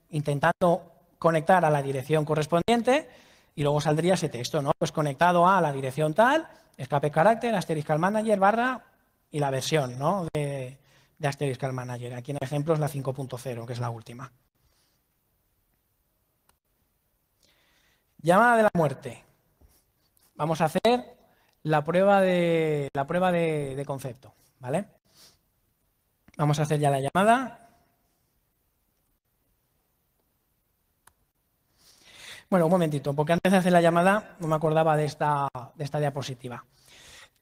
intentando conectar a la dirección correspondiente y luego saldría ese texto, ¿no? Pues conectado a la dirección tal, escape carácter, al manager, barra y la versión, ¿no? De, de al manager. Aquí en el ejemplo es la 5.0, que es la última. Llamada de la muerte. Vamos a hacer la prueba de, la prueba de concepto, ¿vale? Vamos a hacer ya la llamada. Bueno, un momentito, porque antes de hacer la llamada no me acordaba de esta, esta diapositiva.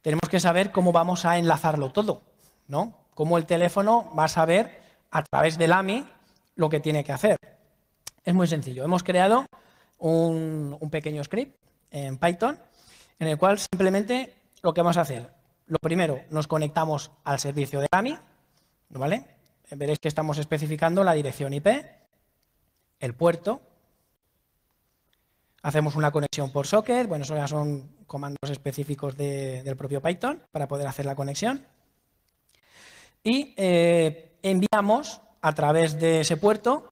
Tenemos que saber cómo vamos a enlazarlo todo, ¿no? Cómo el teléfono va a saber a través del AMI lo que tiene que hacer. Es muy sencillo. Hemos creado un, un pequeño script en Python en el cual simplemente lo que vamos a hacer, lo primero, nos conectamos al servicio del AMI, ¿vale? Veréis que estamos especificando la dirección IP, el puerto, hacemos una conexión por socket, bueno, eso ya son comandos específicos del propio Python para poder hacer la conexión, y eh, enviamos a través de ese puerto,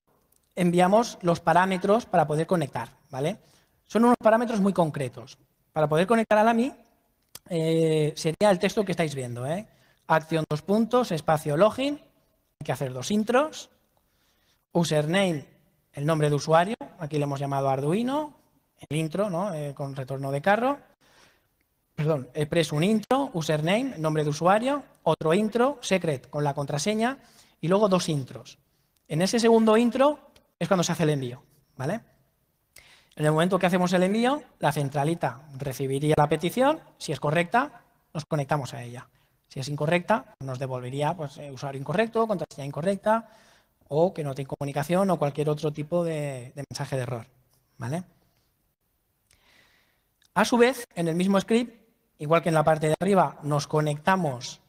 enviamos los parámetros para poder conectar, ¿vale? Son unos parámetros muy concretos. Para poder conectar a la MI eh, sería el texto que estáis viendo, ¿eh? acción dos puntos, espacio login, hay que hacer dos intros, username, el nombre de usuario, aquí le hemos llamado Arduino, el intro, ¿no? Eh, con retorno de carro, perdón, preso un intro, username, nombre de usuario, otro intro, secret con la contraseña y luego dos intros. En ese segundo intro es cuando se hace el envío, ¿vale? En el momento que hacemos el envío, la centralita recibiría la petición, si es correcta, nos conectamos a ella. Si es incorrecta, nos devolvería pues, eh, usuario incorrecto, contraseña incorrecta o que no tiene comunicación o cualquier otro tipo de, mensaje de error. ¿vale? A su vez, en el mismo script, igual que en la parte de arriba, nos conectamos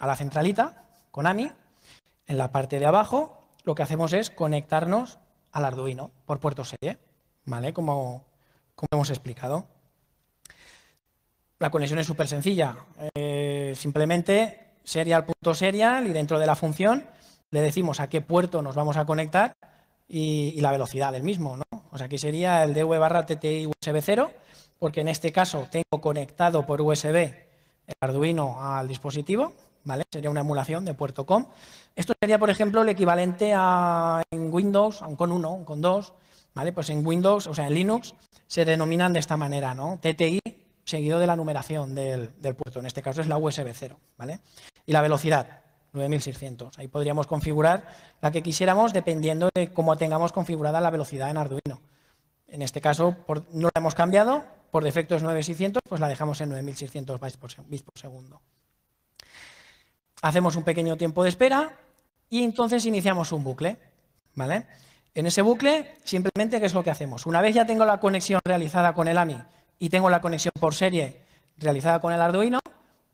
a la centralita con ANI, En la parte de abajo, lo que hacemos es conectarnos al Arduino por puerto serie, ¿vale? Como, como hemos explicado. La conexión es súper sencilla. Eh, simplemente serial.serial y dentro de la función le decimos a qué puerto nos vamos a conectar y, la velocidad del mismo. ¿no? O sea, aquí sería el DV barra TTI USB 0, porque en este caso tengo conectado por USB el Arduino al dispositivo, ¿vale? Sería una emulación de puerto COM. Esto sería, por ejemplo, el equivalente a en Windows, a con 1, con 2, ¿vale? Pues en Windows, o sea, en Linux, se denominan de esta manera, ¿no? TTI seguido de la numeración del, puerto, en este caso es la USB 0, ¿vale? Y la velocidad, 9600. Ahí podríamos configurar la que quisiéramos dependiendo de cómo tengamos configurada la velocidad en Arduino. En este caso no la hemos cambiado, por defecto es 9600, pues la dejamos en 9600 bits por, por segundo. Hacemos un pequeño tiempo de espera y entonces iniciamos un bucle, ¿vale? En ese bucle, simplemente, ¿qué es lo que hacemos? Una vez ya tengo la conexión realizada con el AMI y tengo la conexión por serie realizada con el Arduino,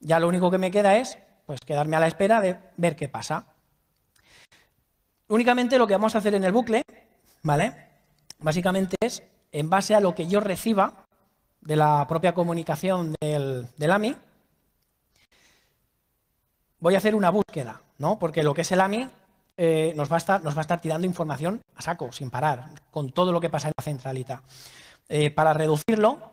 ya lo único que me queda es pues, quedarme a la espera de ver qué pasa. Únicamente lo que vamos a hacer en el bucle, ¿vale? Básicamente es, en base a lo que yo reciba de la propia comunicación del, AMI, voy a hacer una búsqueda, ¿no? Porque lo que es el AMI eh, nos, va a estar, nos, va a estar, tirando información a saco, sin parar, con todo lo que pasa en la centralita. Eh, para reducirlo,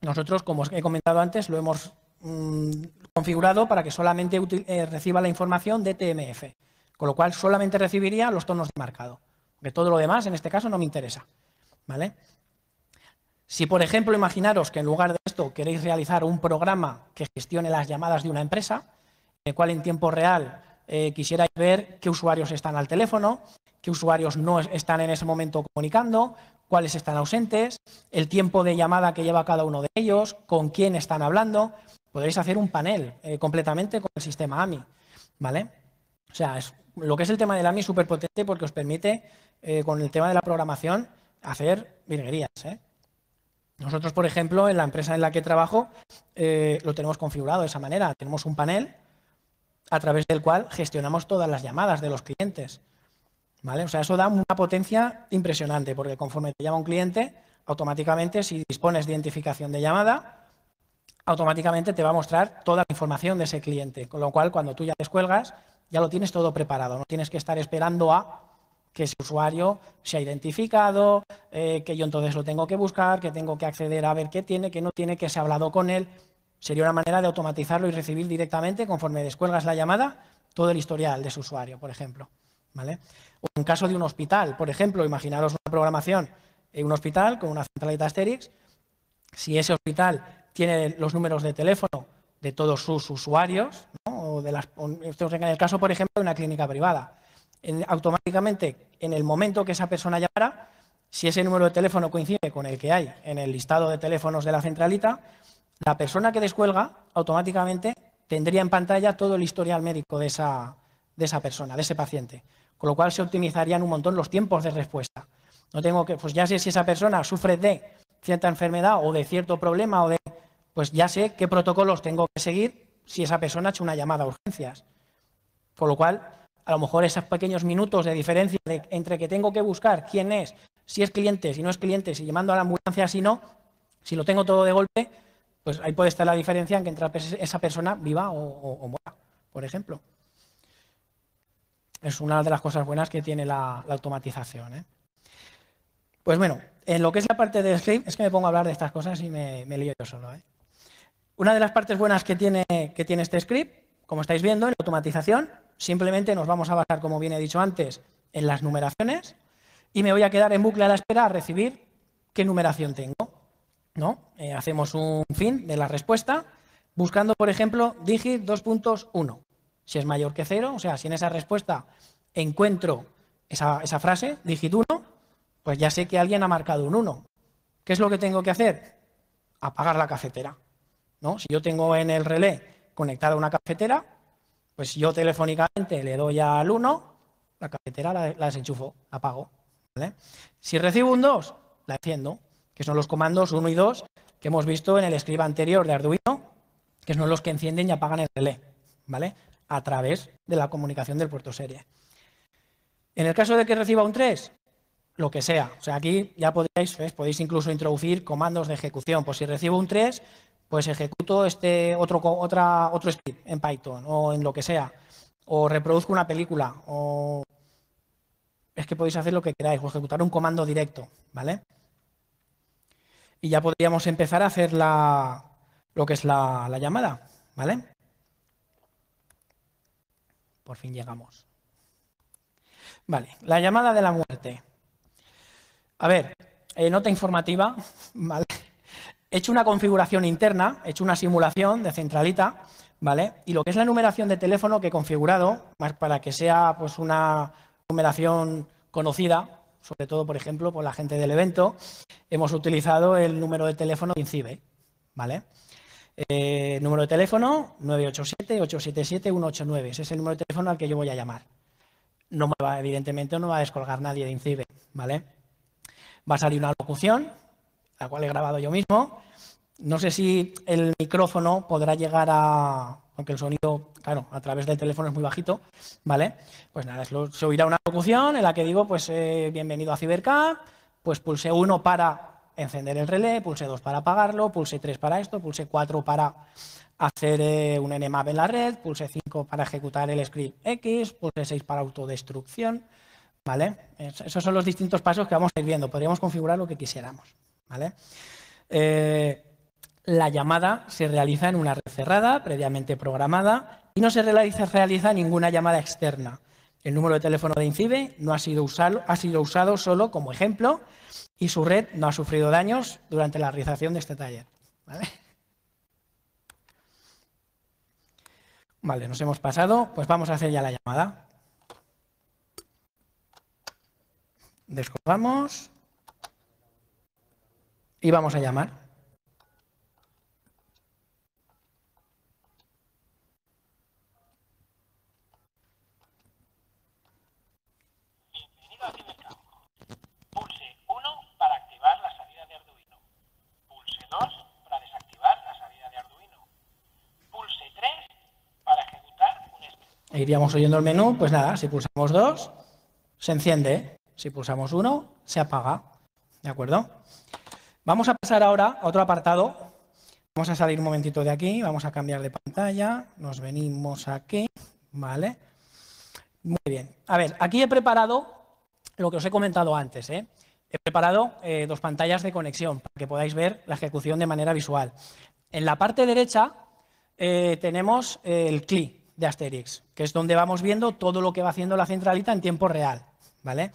nosotros, como os he comentado antes, lo hemos mm, configurado para que solamente eh, reciba la información de TMF, con lo cual solamente recibiría los tonos de marcado, porque todo lo demás en este caso no me interesa. ¿vale? Si, por ejemplo, imaginaros que en lugar de esto queréis realizar un programa que gestione las llamadas de una empresa, en el cual en tiempo real quisiera eh, quisierais ver qué usuarios están al teléfono, qué usuarios no están en ese momento comunicando, cuáles están ausentes, el tiempo de llamada que lleva cada uno de ellos, con quién están hablando. Podéis hacer un panel eh, completamente con el sistema AMI, ¿vale? O sea, lo que es el tema del AMI es súper potente porque os permite, eh, con el tema de la programación, hacer virguerías, ¿eh? Nosotros, por ejemplo, en la empresa en la que trabajo, lo tenemos configurado de esa manera. Tenemos un panel a través del cual gestionamos todas las llamadas de los clientes eso da una potencia impresionante, porque conforme te llama un cliente, automáticamente, si dispones de identificación de llamada, automáticamente te va a mostrar toda la información de ese cliente. Con lo cual, cuando tú ya descuelgas, ya lo tienes todo preparado. No tienes que estar esperando a que ese usuario se ha identificado, eh, que yo entonces lo tengo que buscar, que tengo que acceder a ver qué tiene, qué no tiene, que se ha hablado con él. Sería una manera de automatizarlo y recibir directamente, conforme descuelgas la llamada, todo el historial de su usuario, por ejemplo. O en caso de un hospital, por ejemplo, imaginaros una programación en un hospital con una centralita Asterix, si ese hospital tiene los números de teléfono de todos sus usuarios, o en el caso, por ejemplo, de una clínica privada, automáticamente, en el momento que esa persona llamara, si ese número de teléfono coincide con el que hay en el listado de teléfonos de la centralita, la persona que descuelga automáticamente tendría en pantalla todo el historial médico de esa persona, de ese paciente con lo cual se optimizarían un montón los tiempos de respuesta. No tengo que, pues ya sé si esa persona sufre de cierta enfermedad o de cierto problema o de, pues ya sé qué protocolos tengo que seguir si esa persona ha hecho una llamada a urgencias. Con lo cual, a lo mejor esos pequeños minutos de diferencia entre que tengo que buscar quién es, si es cliente, si no es cliente, si llamando a la ambulancia, si no, si lo tengo todo de golpe, pues ahí puede estar la diferencia en que entre esa persona viva o, o, o muera, por ejemplo es una de las cosas buenas que tiene la, automatización. ¿eh? Pues bueno, en lo que es la parte del script, es que me pongo a hablar de estas cosas y me, lío yo solo. ¿eh? Una de las partes buenas que tiene, que tiene este script, como estáis viendo, en la automatización, simplemente nos vamos a basar, como bien he dicho antes, en las numeraciones y me voy a quedar en bucle a la espera a recibir qué numeración tengo. ¿no? Eh, hacemos un fin de la respuesta buscando, por ejemplo, digit 2.1 si es mayor que cero, o sea, si en esa respuesta encuentro esa, frase, digit 1, pues ya sé que alguien ha marcado un 1. ¿Qué es lo que tengo que hacer? Apagar la cafetera. ¿no? Si yo tengo en el relé conectada una cafetera, pues yo telefónicamente le doy al 1, la cafetera la, desenchufo, apago. Si recibo un 2, la enciendo, que son los comandos 1 y 2 que hemos visto en el escriba anterior de Arduino, que son los que encienden y apagan el relé. ¿vale? a través de la comunicación del puerto serie. En el caso de que reciba un 3, lo que sea. O sea, aquí ya podéis, podéis incluso introducir comandos de ejecución. Pues si recibo un 3, pues ejecuto este otro, otra, otro script en Python o en lo que sea. O reproduzco una película. O es que podéis hacer lo que queráis, o ejecutar un comando directo, ¿vale? Y ya podríamos empezar a hacer la, lo que es la llamada, ¿vale? Por fin llegamos. Vale, la llamada de la muerte. A ver, eh, nota informativa, ¿vale? He hecho una configuración interna, he hecho una simulación de centralita, ¿vale? Y lo que es la numeración de teléfono que he configurado, más para que sea pues una numeración conocida, sobre todo, por ejemplo, por la gente del evento, hemos utilizado el número de teléfono de INCIBE, ¿vale? Eh, número de teléfono 987-877-189. Ese es el número de teléfono al que yo voy a llamar. No evidentemente no va a descolgar nadie de INCIBE, ¿vale? Va a salir una locución, la cual he grabado yo mismo. No sé si el micrófono podrá llegar a, aunque el sonido, claro, a través del teléfono es muy bajito, ¿vale? Pues nada, se oirá una locución en la que digo, pues eh, bienvenido a Ciberca, pues pulse 1 para encender el relé, pulse 2 para apagarlo, pulse 3 para esto, pulse 4 para hacer eh, un nmap en la red, pulse 5 para ejecutar el script X, pulse 6 para autodestrucción, ¿vale? esos son los distintos pasos que vamos a ir viendo. Podríamos configurar lo que quisiéramos, ¿vale? Eh, la llamada se realiza en una red cerrada, previamente programada, y no se realiza ninguna llamada externa. El número de teléfono de INCIBE no ha sido, usado, ha sido usado solo como ejemplo y su red no ha sufrido daños durante la realización de este taller. ¿Vale? nos hemos pasado, pues vamos a hacer ya la llamada. Descolgamos y vamos a llamar. iríamos oyendo el menú, pues nada, si pulsamos 2, se enciende. Si pulsamos 1, se apaga. ¿De acuerdo? Vamos a pasar ahora a otro apartado. Vamos a salir un momentito de aquí, vamos a cambiar de pantalla, nos venimos aquí, ¿vale? Muy bien. A ver, aquí he preparado lo que os he comentado antes, ¿eh? He preparado eh, dos pantallas de conexión para que podáis ver la ejecución de manera visual. En la parte derecha eh, tenemos el CLI, de Asterix, que es donde vamos viendo todo lo que va haciendo la centralita en tiempo real. ¿vale?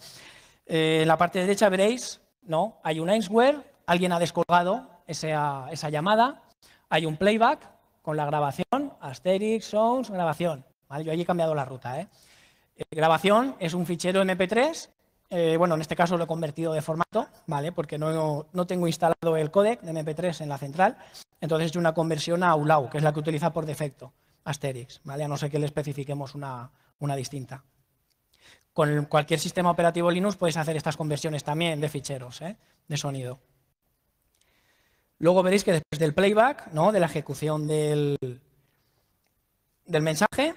Eh, en la parte derecha veréis, ¿no? hay un Ainsware, alguien ha descolgado ah, esa, llamada, hay un playback con la grabación, Asterix, Sounds, grabación. Yo allí he cambiado la ruta. ¿eh? eh grabación es un fichero MP3 eh, bueno, en este caso lo he convertido de formato, ¿vale? Porque no, no, tengo instalado el codec de MP3 en la central. Entonces, es una conversión a ULAU, que es la que utiliza por defecto. Asterix, ¿vale? A no ser que le especifiquemos una, distinta. Con cualquier sistema operativo Linux podéis hacer estas conversiones también de ficheros, ¿eh? de sonido. Luego veréis que después del playback, ¿no? de la ejecución del, del mensaje,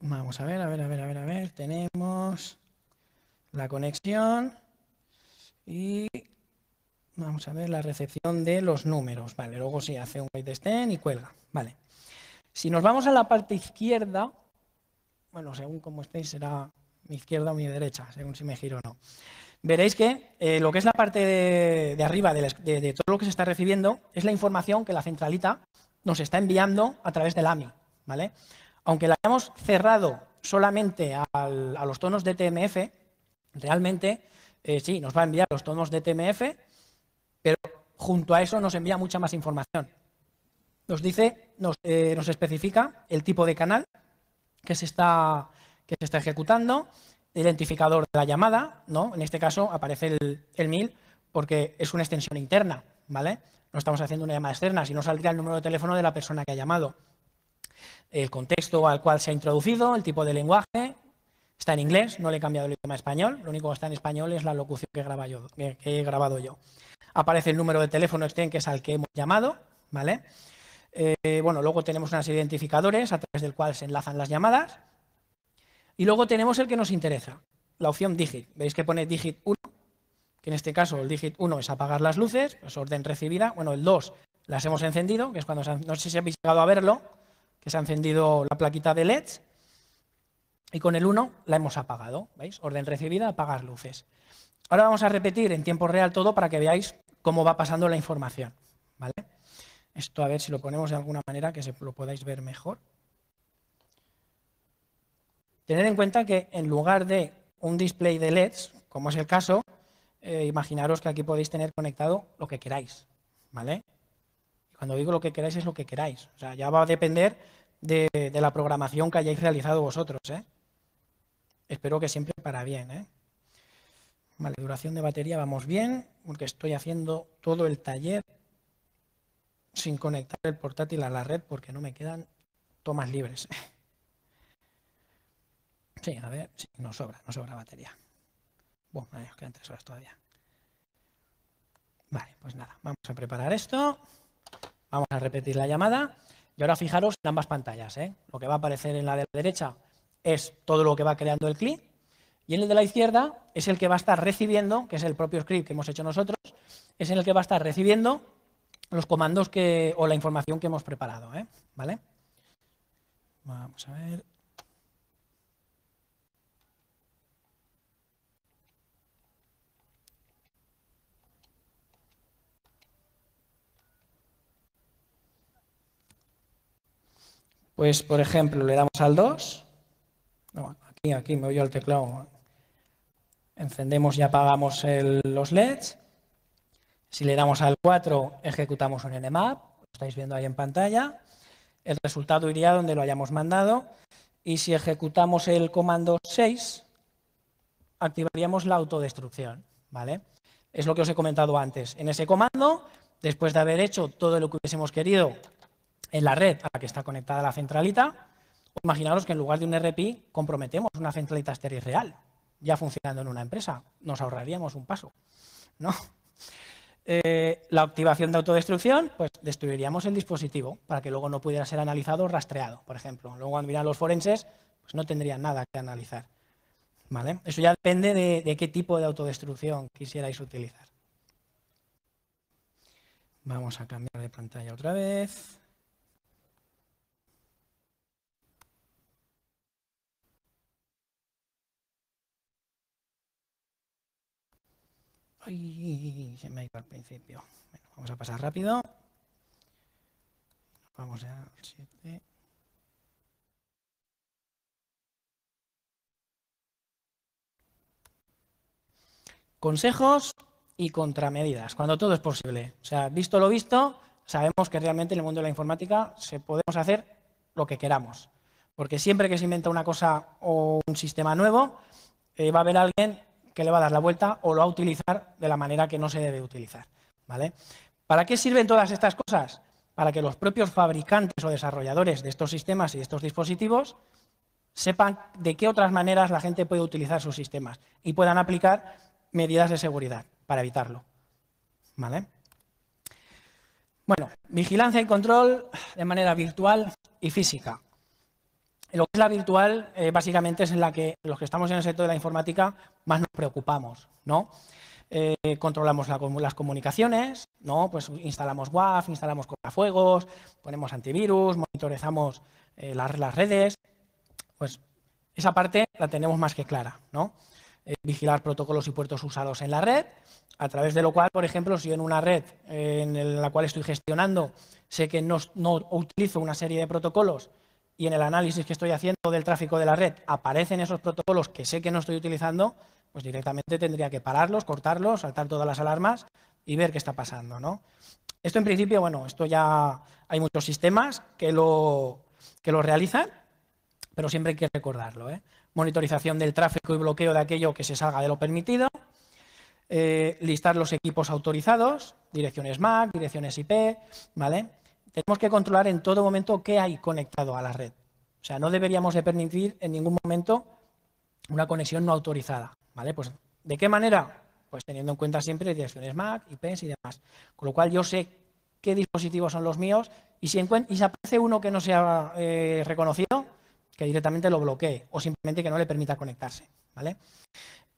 vamos a ver, a ver, a ver, a ver, a ver, tenemos la conexión y vamos a ver la recepción de los números. Vale, luego sí hace un wait extend y cuelga. Vale. Si nos vamos a la parte izquierda, bueno, según como estéis, será mi izquierda o mi derecha, según si me giro o no. Veréis que eh, lo que es la parte de, arriba de, todo lo que se está recibiendo es la información que la centralita nos está enviando a través del AMI, ¿vale? Aunque la hayamos cerrado solamente a los tonos de TMF, realmente eh, sí, nos va a enviar los tonos de TMF, pero junto a eso nos envía mucha más información nos dice, eh, nos, especifica el tipo de canal que se está, que se está ejecutando, el identificador de la llamada, ¿no? En este caso aparece el, el 1000 porque es una extensión interna, ¿vale? No estamos haciendo una llamada externa, no saldría el número de teléfono de la persona que ha llamado. El contexto al cual se ha introducido, el tipo de lenguaje, está en inglés, no le he cambiado el idioma español, lo único que está en español es la locución que, graba yo, que he grabado yo. Aparece el número de teléfono externo que es al que hemos llamado, ¿vale? Eh, bueno, luego tenemos unas identificadores a través del cual se enlazan las llamadas. Y luego tenemos el que nos interesa, la opción digit. Veis que pone digit 1, que en este caso el digit 1 es apagar las luces, es orden recibida. Bueno, el 2 las hemos encendido, que es cuando, no sé si habéis llegado a verlo, que se ha encendido la plaquita de LEDs. Y con el 1 la hemos apagado, ¿veis? Orden recibida, apagar luces. Ahora vamos a repetir en tiempo real todo para que veáis cómo va pasando la información, ¿vale? Esto a ver si lo ponemos de alguna manera que se lo podáis ver mejor. Tener en cuenta que en lugar de un display de LEDs, como es el caso, eh, imaginaros que aquí podéis tener conectado lo que queráis, ¿vale? Cuando digo lo que queráis es lo que queráis. O sea, ya va a depender de, la programación que hayáis realizado vosotros, ¿eh? Espero que siempre para bien, ¿eh? Vale, duración de batería vamos bien, porque estoy haciendo todo el taller sin conectar el portátil a la red porque no me quedan tomas libres. Sí, a ver, sí, no sobra, no sobra batería. Bueno, quedan tres horas todavía. Vale, pues nada, vamos a preparar esto. Vamos a repetir la llamada. Y ahora fijaros en ambas pantallas. ¿eh? Lo que va a aparecer en la de la derecha es todo lo que va creando el clip Y en el de la izquierda es el que va a estar recibiendo, que es el propio script que hemos hecho nosotros, es en el que va a estar recibiendo los comandos que, o la información que hemos preparado. ¿eh? ¿Vale? Vamos a ver. Pues, por ejemplo, le damos al 2. aquí, aquí me voy al teclado. Encendemos y apagamos los LEDs. Si le damos al 4, ejecutamos un nmap, lo estáis viendo ahí en pantalla. El resultado iría donde lo hayamos mandado. Y si ejecutamos el comando 6, activaríamos la autodestrucción. ¿vale? Es lo que os he comentado antes. En ese comando, después de haber hecho todo lo que hubiésemos querido en la red a la que está conectada la centralita, imaginaros que en lugar de un RP, comprometemos una centralita estéril real, ya funcionando en una empresa. Nos ahorraríamos un paso. ¿no? Eh, la activación de autodestrucción, pues destruiríamos el dispositivo para que luego no pudiera ser analizado o rastreado, por ejemplo. Luego cuando miran los forenses, pues no tendrían nada que analizar. ¿Vale? Eso ya depende de qué tipo de autodestrucción quisierais utilizar. Vamos a cambiar de pantalla otra vez. y se me ha ido al principio. vamos a pasar rápido. Vamos a 7. Consejos y contramedidas, cuando todo es posible. O sea, visto lo visto, sabemos que realmente en el mundo de la informática se podemos hacer lo que queramos. Porque siempre que se inventa una cosa o un sistema nuevo, eh, va a haber alguien que le va a dar la vuelta o lo va a utilizar de la manera que no se debe utilizar. ¿vale? ¿Para qué sirven todas estas cosas? Para que los propios fabricantes o desarrolladores de estos sistemas y de estos dispositivos sepan de qué otras maneras la gente puede utilizar sus sistemas y puedan aplicar medidas de seguridad para evitarlo. ¿Vale? Bueno, vigilancia y control de manera virtual y física. Lo que es la virtual, eh, básicamente, es en la que los que estamos en el sector de la informática más nos preocupamos, ¿no? Eh, controlamos las comunicaciones, ¿no? Pues instalamos WAF, instalamos cortafuegos, ponemos antivirus, monitorizamos eh, las, redes. Pues esa parte la tenemos más que clara, ¿no? vigilar protocolos y puertos usados en la red, a través de lo cual, por ejemplo, si en una red en la cual estoy gestionando sé que no, no utilizo una serie de protocolos y en el análisis que estoy haciendo del tráfico de la red aparecen esos protocolos que sé que no estoy utilizando, pues directamente tendría que pararlos, cortarlos, saltar todas las alarmas y ver qué está pasando. ¿no? Esto en principio, bueno, esto ya hay muchos sistemas que lo, que lo realizan, pero siempre hay que recordarlo. ¿eh? Monitorización del tráfico y bloqueo de aquello que se salga de lo permitido. Eh, listar los equipos autorizados, direcciones MAC, direcciones IP, ¿vale? Tenemos que controlar en todo momento qué hay conectado a la red. O sea, no deberíamos de permitir en ningún momento una conexión no autorizada. ¿Vale? Pues, ¿de qué manera? Pues teniendo en cuenta siempre direcciones MAC, IPs y demás. Con lo cual yo sé qué dispositivos son los míos y si, y aparece uno que no sea eh, reconocido, que directamente lo bloquee o simplemente que no le permita conectarse. ¿vale?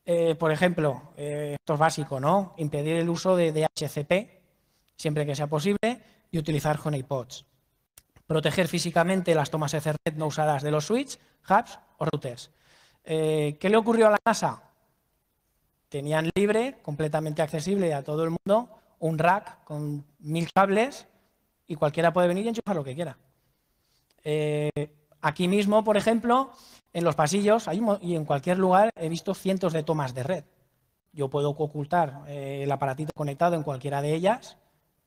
Eh, por ejemplo, eh, esto es básico, ¿no? Impedir el uso de DHCP siempre que sea posible y utilizar honeypots. Proteger físicamente las tomas Ethernet no usadas de los switches hubs o routers. Eh, ¿Qué le ocurrió a la NASA? Tenían libre, completamente accesible a todo el mundo, un rack con mil cables y cualquiera puede venir y enchufar lo que quiera. Eh, aquí mismo, por ejemplo, en los pasillos y en cualquier lugar he visto cientos de tomas de red. Yo puedo ocultar eh, el aparatito conectado en cualquiera de ellas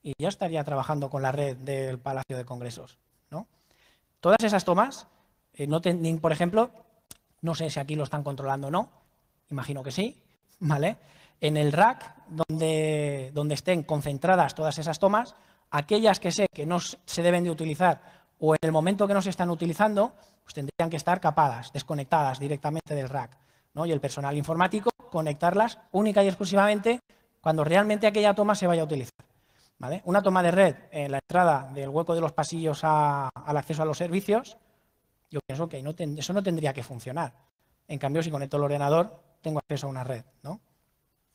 y ya estaría trabajando con la red del Palacio de Congresos. ¿no? Todas esas tomas, eh, no por ejemplo, no sé si aquí lo están controlando o no, imagino que sí, ¿vale? En el rack donde, donde estén concentradas todas esas tomas, aquellas que sé que no se deben de utilizar o en el momento que no se están utilizando, pues tendrían que estar capadas, desconectadas directamente del rack. ¿no? Y el personal informático conectarlas única y exclusivamente cuando realmente aquella toma se vaya a utilizar. Una toma de red en la entrada del hueco de los pasillos al acceso a los servicios, yo pienso que eso no tendría que funcionar. En cambio, si conecto el ordenador, tengo acceso a una red, ¿no?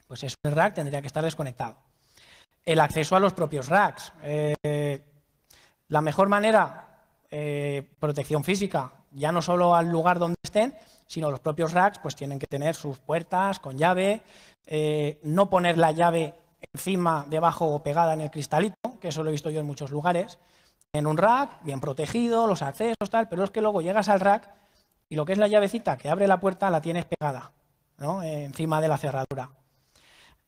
Pues ese rack tendría que estar desconectado. El acceso a los propios racks. Eh, la mejor manera, eh, protección física, ya no solo al lugar donde estén, sino los propios racks, pues tienen que tener sus puertas con llave, eh, no poner la llave encima, debajo o pegada en el cristalito, que eso lo he visto yo en muchos lugares, en un rack, bien protegido, los accesos, tal, pero es que luego llegas al rack y lo que es la llavecita que abre la puerta la tienes pegada, ¿no? Eh, encima de la cerradura.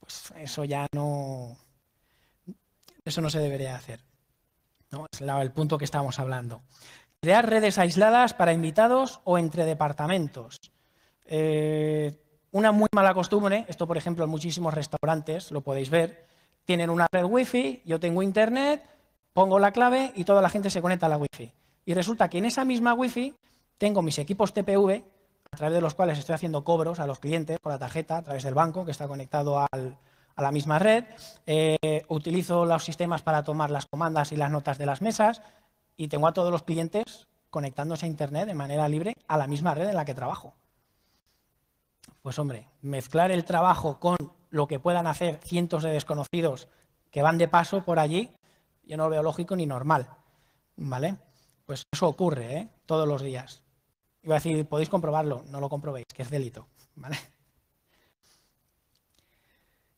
Pues eso ya no. Eso no se debería hacer. ¿no? Es el punto que estamos hablando. Crear redes aisladas para invitados o entre departamentos. Eh, una muy mala costumbre, esto por ejemplo en muchísimos restaurantes lo podéis ver, tienen una red wifi, yo tengo internet, pongo la clave y toda la gente se conecta a la wifi. Y resulta que en esa misma wifi tengo mis equipos TPV, a través de los cuales estoy haciendo cobros a los clientes con la tarjeta, a través del banco que está conectado a la misma red. Eh, utilizo los sistemas para tomar las comandas y las notas de las mesas y tengo a todos los clientes conectándose a Internet de manera libre a la misma red en la que trabajo. Pues hombre, mezclar el trabajo con lo que puedan hacer cientos de desconocidos que van de paso por allí, yo no lo veo lógico ni normal. ¿Vale? Pues eso ocurre ¿eh? todos los días. Iba a decir, podéis comprobarlo, no lo comprobéis, que es delito. ¿Vale?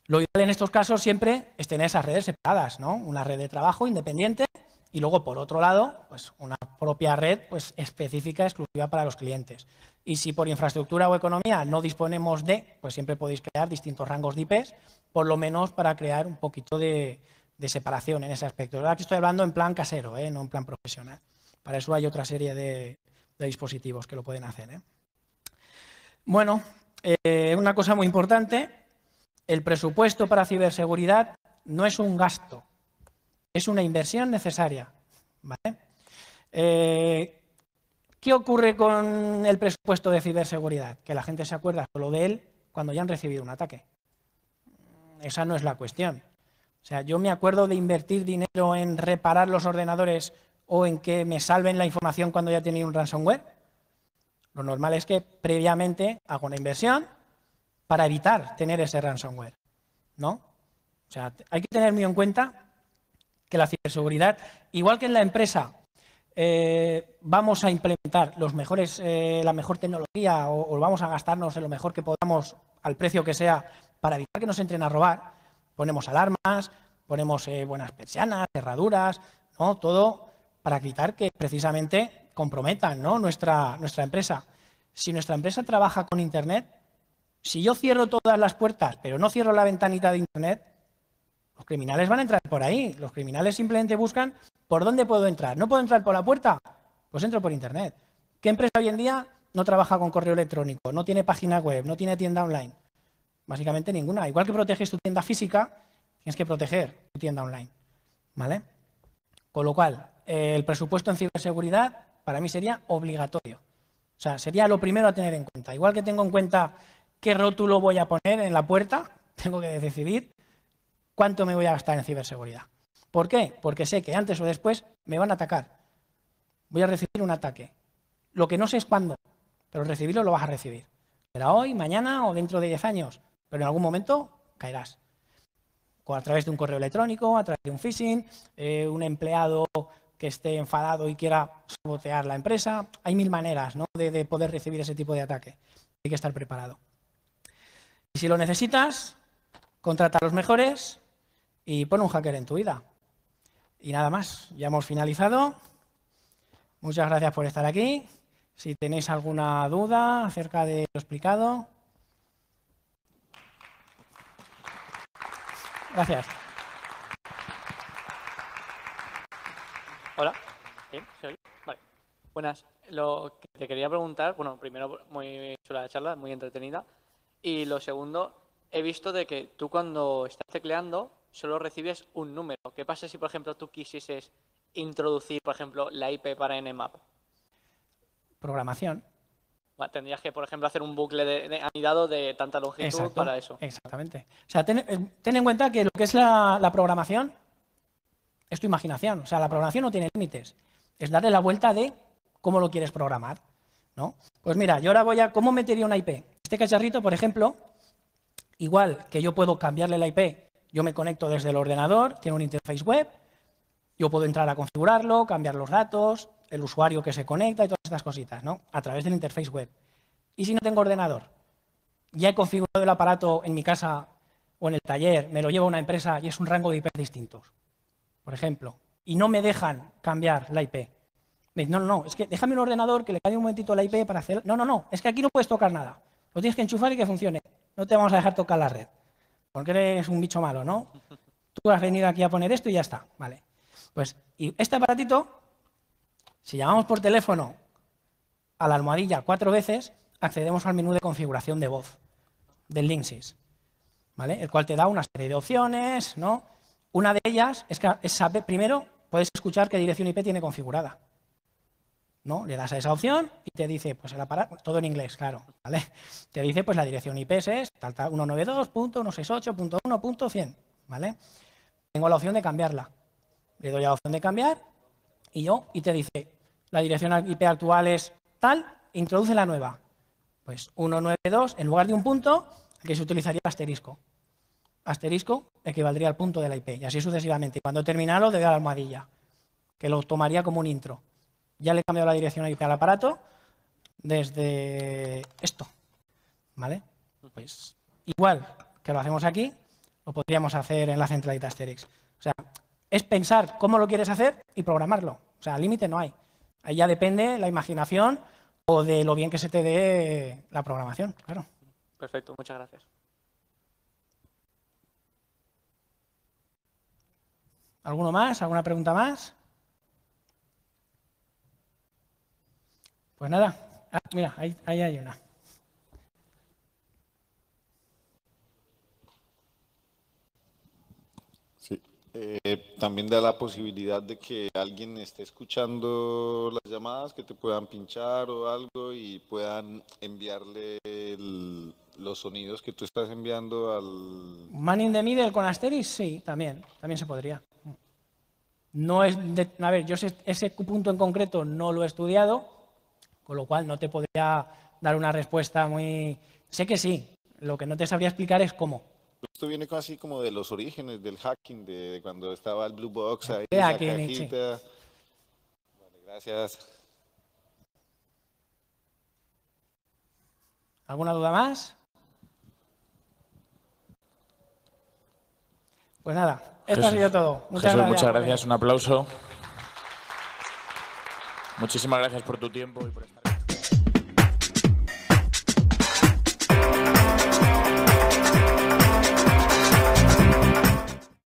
Lo ideal en estos casos siempre es tener esas redes separadas, ¿no? Una red de trabajo independiente y luego, por otro lado, pues una propia red pues, específica, exclusiva para los clientes. Y si por infraestructura o economía no disponemos de, pues siempre podéis crear distintos rangos de IPs, por lo menos para crear un poquito de, separación en ese aspecto. Ahora que estoy hablando en plan casero, ¿eh? no en plan profesional. Para eso hay otra serie de, dispositivos que lo pueden hacer. ¿eh? Bueno, eh, una cosa muy importante, el presupuesto para ciberseguridad no es un gasto, es una inversión necesaria. ¿vale? ¿Qué ocurre con el presupuesto de ciberseguridad? Que la gente se acuerda solo de él cuando ya han recibido un ataque. Esa no es la cuestión. O sea, yo me acuerdo de invertir dinero en reparar los ordenadores o en que me salven la información cuando ya he tenido un ransomware. Lo normal es que previamente hago una inversión para evitar tener ese ransomware, ¿no? O sea, hay que tener muy en cuenta que la ciberseguridad, igual que en la empresa eh, vamos a implementar los mejores, eh, la mejor tecnología o, vamos a gastarnos lo mejor que podamos al precio que sea para evitar que nos entren a robar, ponemos alarmas, ponemos eh, buenas persianas, cerraduras, ¿no? todo para evitar que precisamente comprometan ¿no? nuestra, nuestra empresa. Si nuestra empresa trabaja con Internet, si yo cierro todas las puertas, pero no cierro la ventanita de Internet, los criminales van a entrar por ahí. Los criminales simplemente buscan ¿Por dónde puedo entrar? ¿No puedo entrar por la puerta? Pues entro por Internet. ¿Qué empresa hoy en día no trabaja con correo electrónico, no tiene página web, no tiene tienda online? Básicamente ninguna. Igual que proteges tu tienda física, tienes que proteger tu tienda online. ¿Vale? Con lo cual, eh, el presupuesto en ciberseguridad para mí sería obligatorio. O sea, sería lo primero a tener en cuenta. Igual que tengo en cuenta qué rótulo voy a poner en la puerta, tengo que decidir cuánto me voy a gastar en ciberseguridad. ¿Por qué? Porque sé que antes o después me van a atacar. Voy a recibir un ataque. Lo que no sé es cuándo, pero recibirlo lo vas a recibir. Será hoy, mañana o dentro de 10 años, pero en algún momento caerás. a través de un correo electrónico, a través de un phishing, eh, un empleado que esté enfadado y quiera sabotear la empresa. Hay mil maneras de, de poder recibir ese tipo de ataque. Hay que estar preparado. Y si lo necesitas, contrata a los mejores y pon un hacker en tu vida. Y nada más, ya hemos finalizado. Muchas gracias por estar aquí. Si tenéis alguna duda acerca de lo explicado. Gracias. Hola. ¿Sí? Vale. Buenas. Lo que te quería preguntar, bueno, primero, muy chula la charla, muy entretenida. Y lo segundo, he visto de que tú cuando estás tecleando solo recibes un número. ¿Qué pasa si, por ejemplo, tú quisieses introducir, por ejemplo, la IP para Nmap? Programación. tendrías que, por ejemplo, hacer un bucle de, anidado de tanta longitud para eso. Exactamente. O sea, eh, ten, en cuenta que lo que es la, la programación es tu imaginación. O sea, la programación no tiene límites. Es darle la vuelta de cómo lo quieres programar. ¿no? Pues mira, yo ahora voy a. ¿Cómo metería una IP? Este cacharrito, por ejemplo, igual que yo puedo cambiarle la IP yo me conecto desde el ordenador, tiene una interface web, yo puedo entrar a configurarlo, cambiar los datos, el usuario que se conecta y todas estas cositas, ¿no? A través del interface web. ¿Y si no tengo ordenador? Ya he configurado el aparato en mi casa o en el taller, me lo lleva una empresa y es un rango de IP distintos, por ejemplo, y no me dejan cambiar la IP. no, no, no, es que déjame un ordenador que le cambie un momentito la IP para hacer... No, no, no, es que aquí no puedes tocar nada. Lo tienes que enchufar y que funcione. No te vamos a dejar tocar la red porque eres un bicho malo, ¿no? Tú has venido aquí a poner esto y ya está, ¿vale? Pues y este aparatito, si llamamos por teléfono a la almohadilla cuatro veces, accedemos al menú de configuración de voz del Linksys, ¿vale? El cual te da una serie de opciones, ¿no? Una de ellas es que saber, primero puedes escuchar qué dirección IP tiene configurada. Le das a esa opción y te dice, pues el aparato, todo en inglés, claro, ¿vale? Te dice, pues la dirección IP es tal, tal, 192.168.1.100, ¿vale? Tengo la opción de cambiarla. Le doy la opción de cambiar y yo, y te dice, la dirección IP actual es tal, introduce la nueva. Pues 192, en lugar de un punto, que se utilizaría asterisco. Asterisco equivaldría al punto de la IP, y así sucesivamente. Cuando terminarlo, le doy la almohadilla, que lo tomaría como un intro ya le he cambiado la dirección IP al aparato desde esto, ¿vale? Pues igual que lo hacemos aquí, lo podríamos hacer en la centralita Asterix. O sea, es pensar cómo lo quieres hacer y programarlo. O sea, límite no hay. Ahí ya depende la imaginación o de lo bien que se te dé la programación, claro. Perfecto, muchas gracias. ¿Alguno más? ¿Alguna pregunta más? Pues nada, ah, mira, ahí, hay una. Eh, también da la posibilidad de que alguien esté escuchando las llamadas, que te puedan pinchar o algo y puedan enviarle los sonidos que tú estás enviando al... Man in the Middle con Asteris, sí, también, también se podría. No es, a ver, yo ese punto en concreto no lo he estudiado, lo cual no te podría dar una respuesta muy... Sé que sí, lo que no te sabría explicar es cómo. Esto viene casi como de los orígenes del hacking, de cuando estaba el Blue Box ahí, la gracias. ¿Alguna duda más? Pues nada, esto ha sido todo. Muchas gracias. Muchas gracias, un aplauso. Muchísimas gracias por tu tiempo y por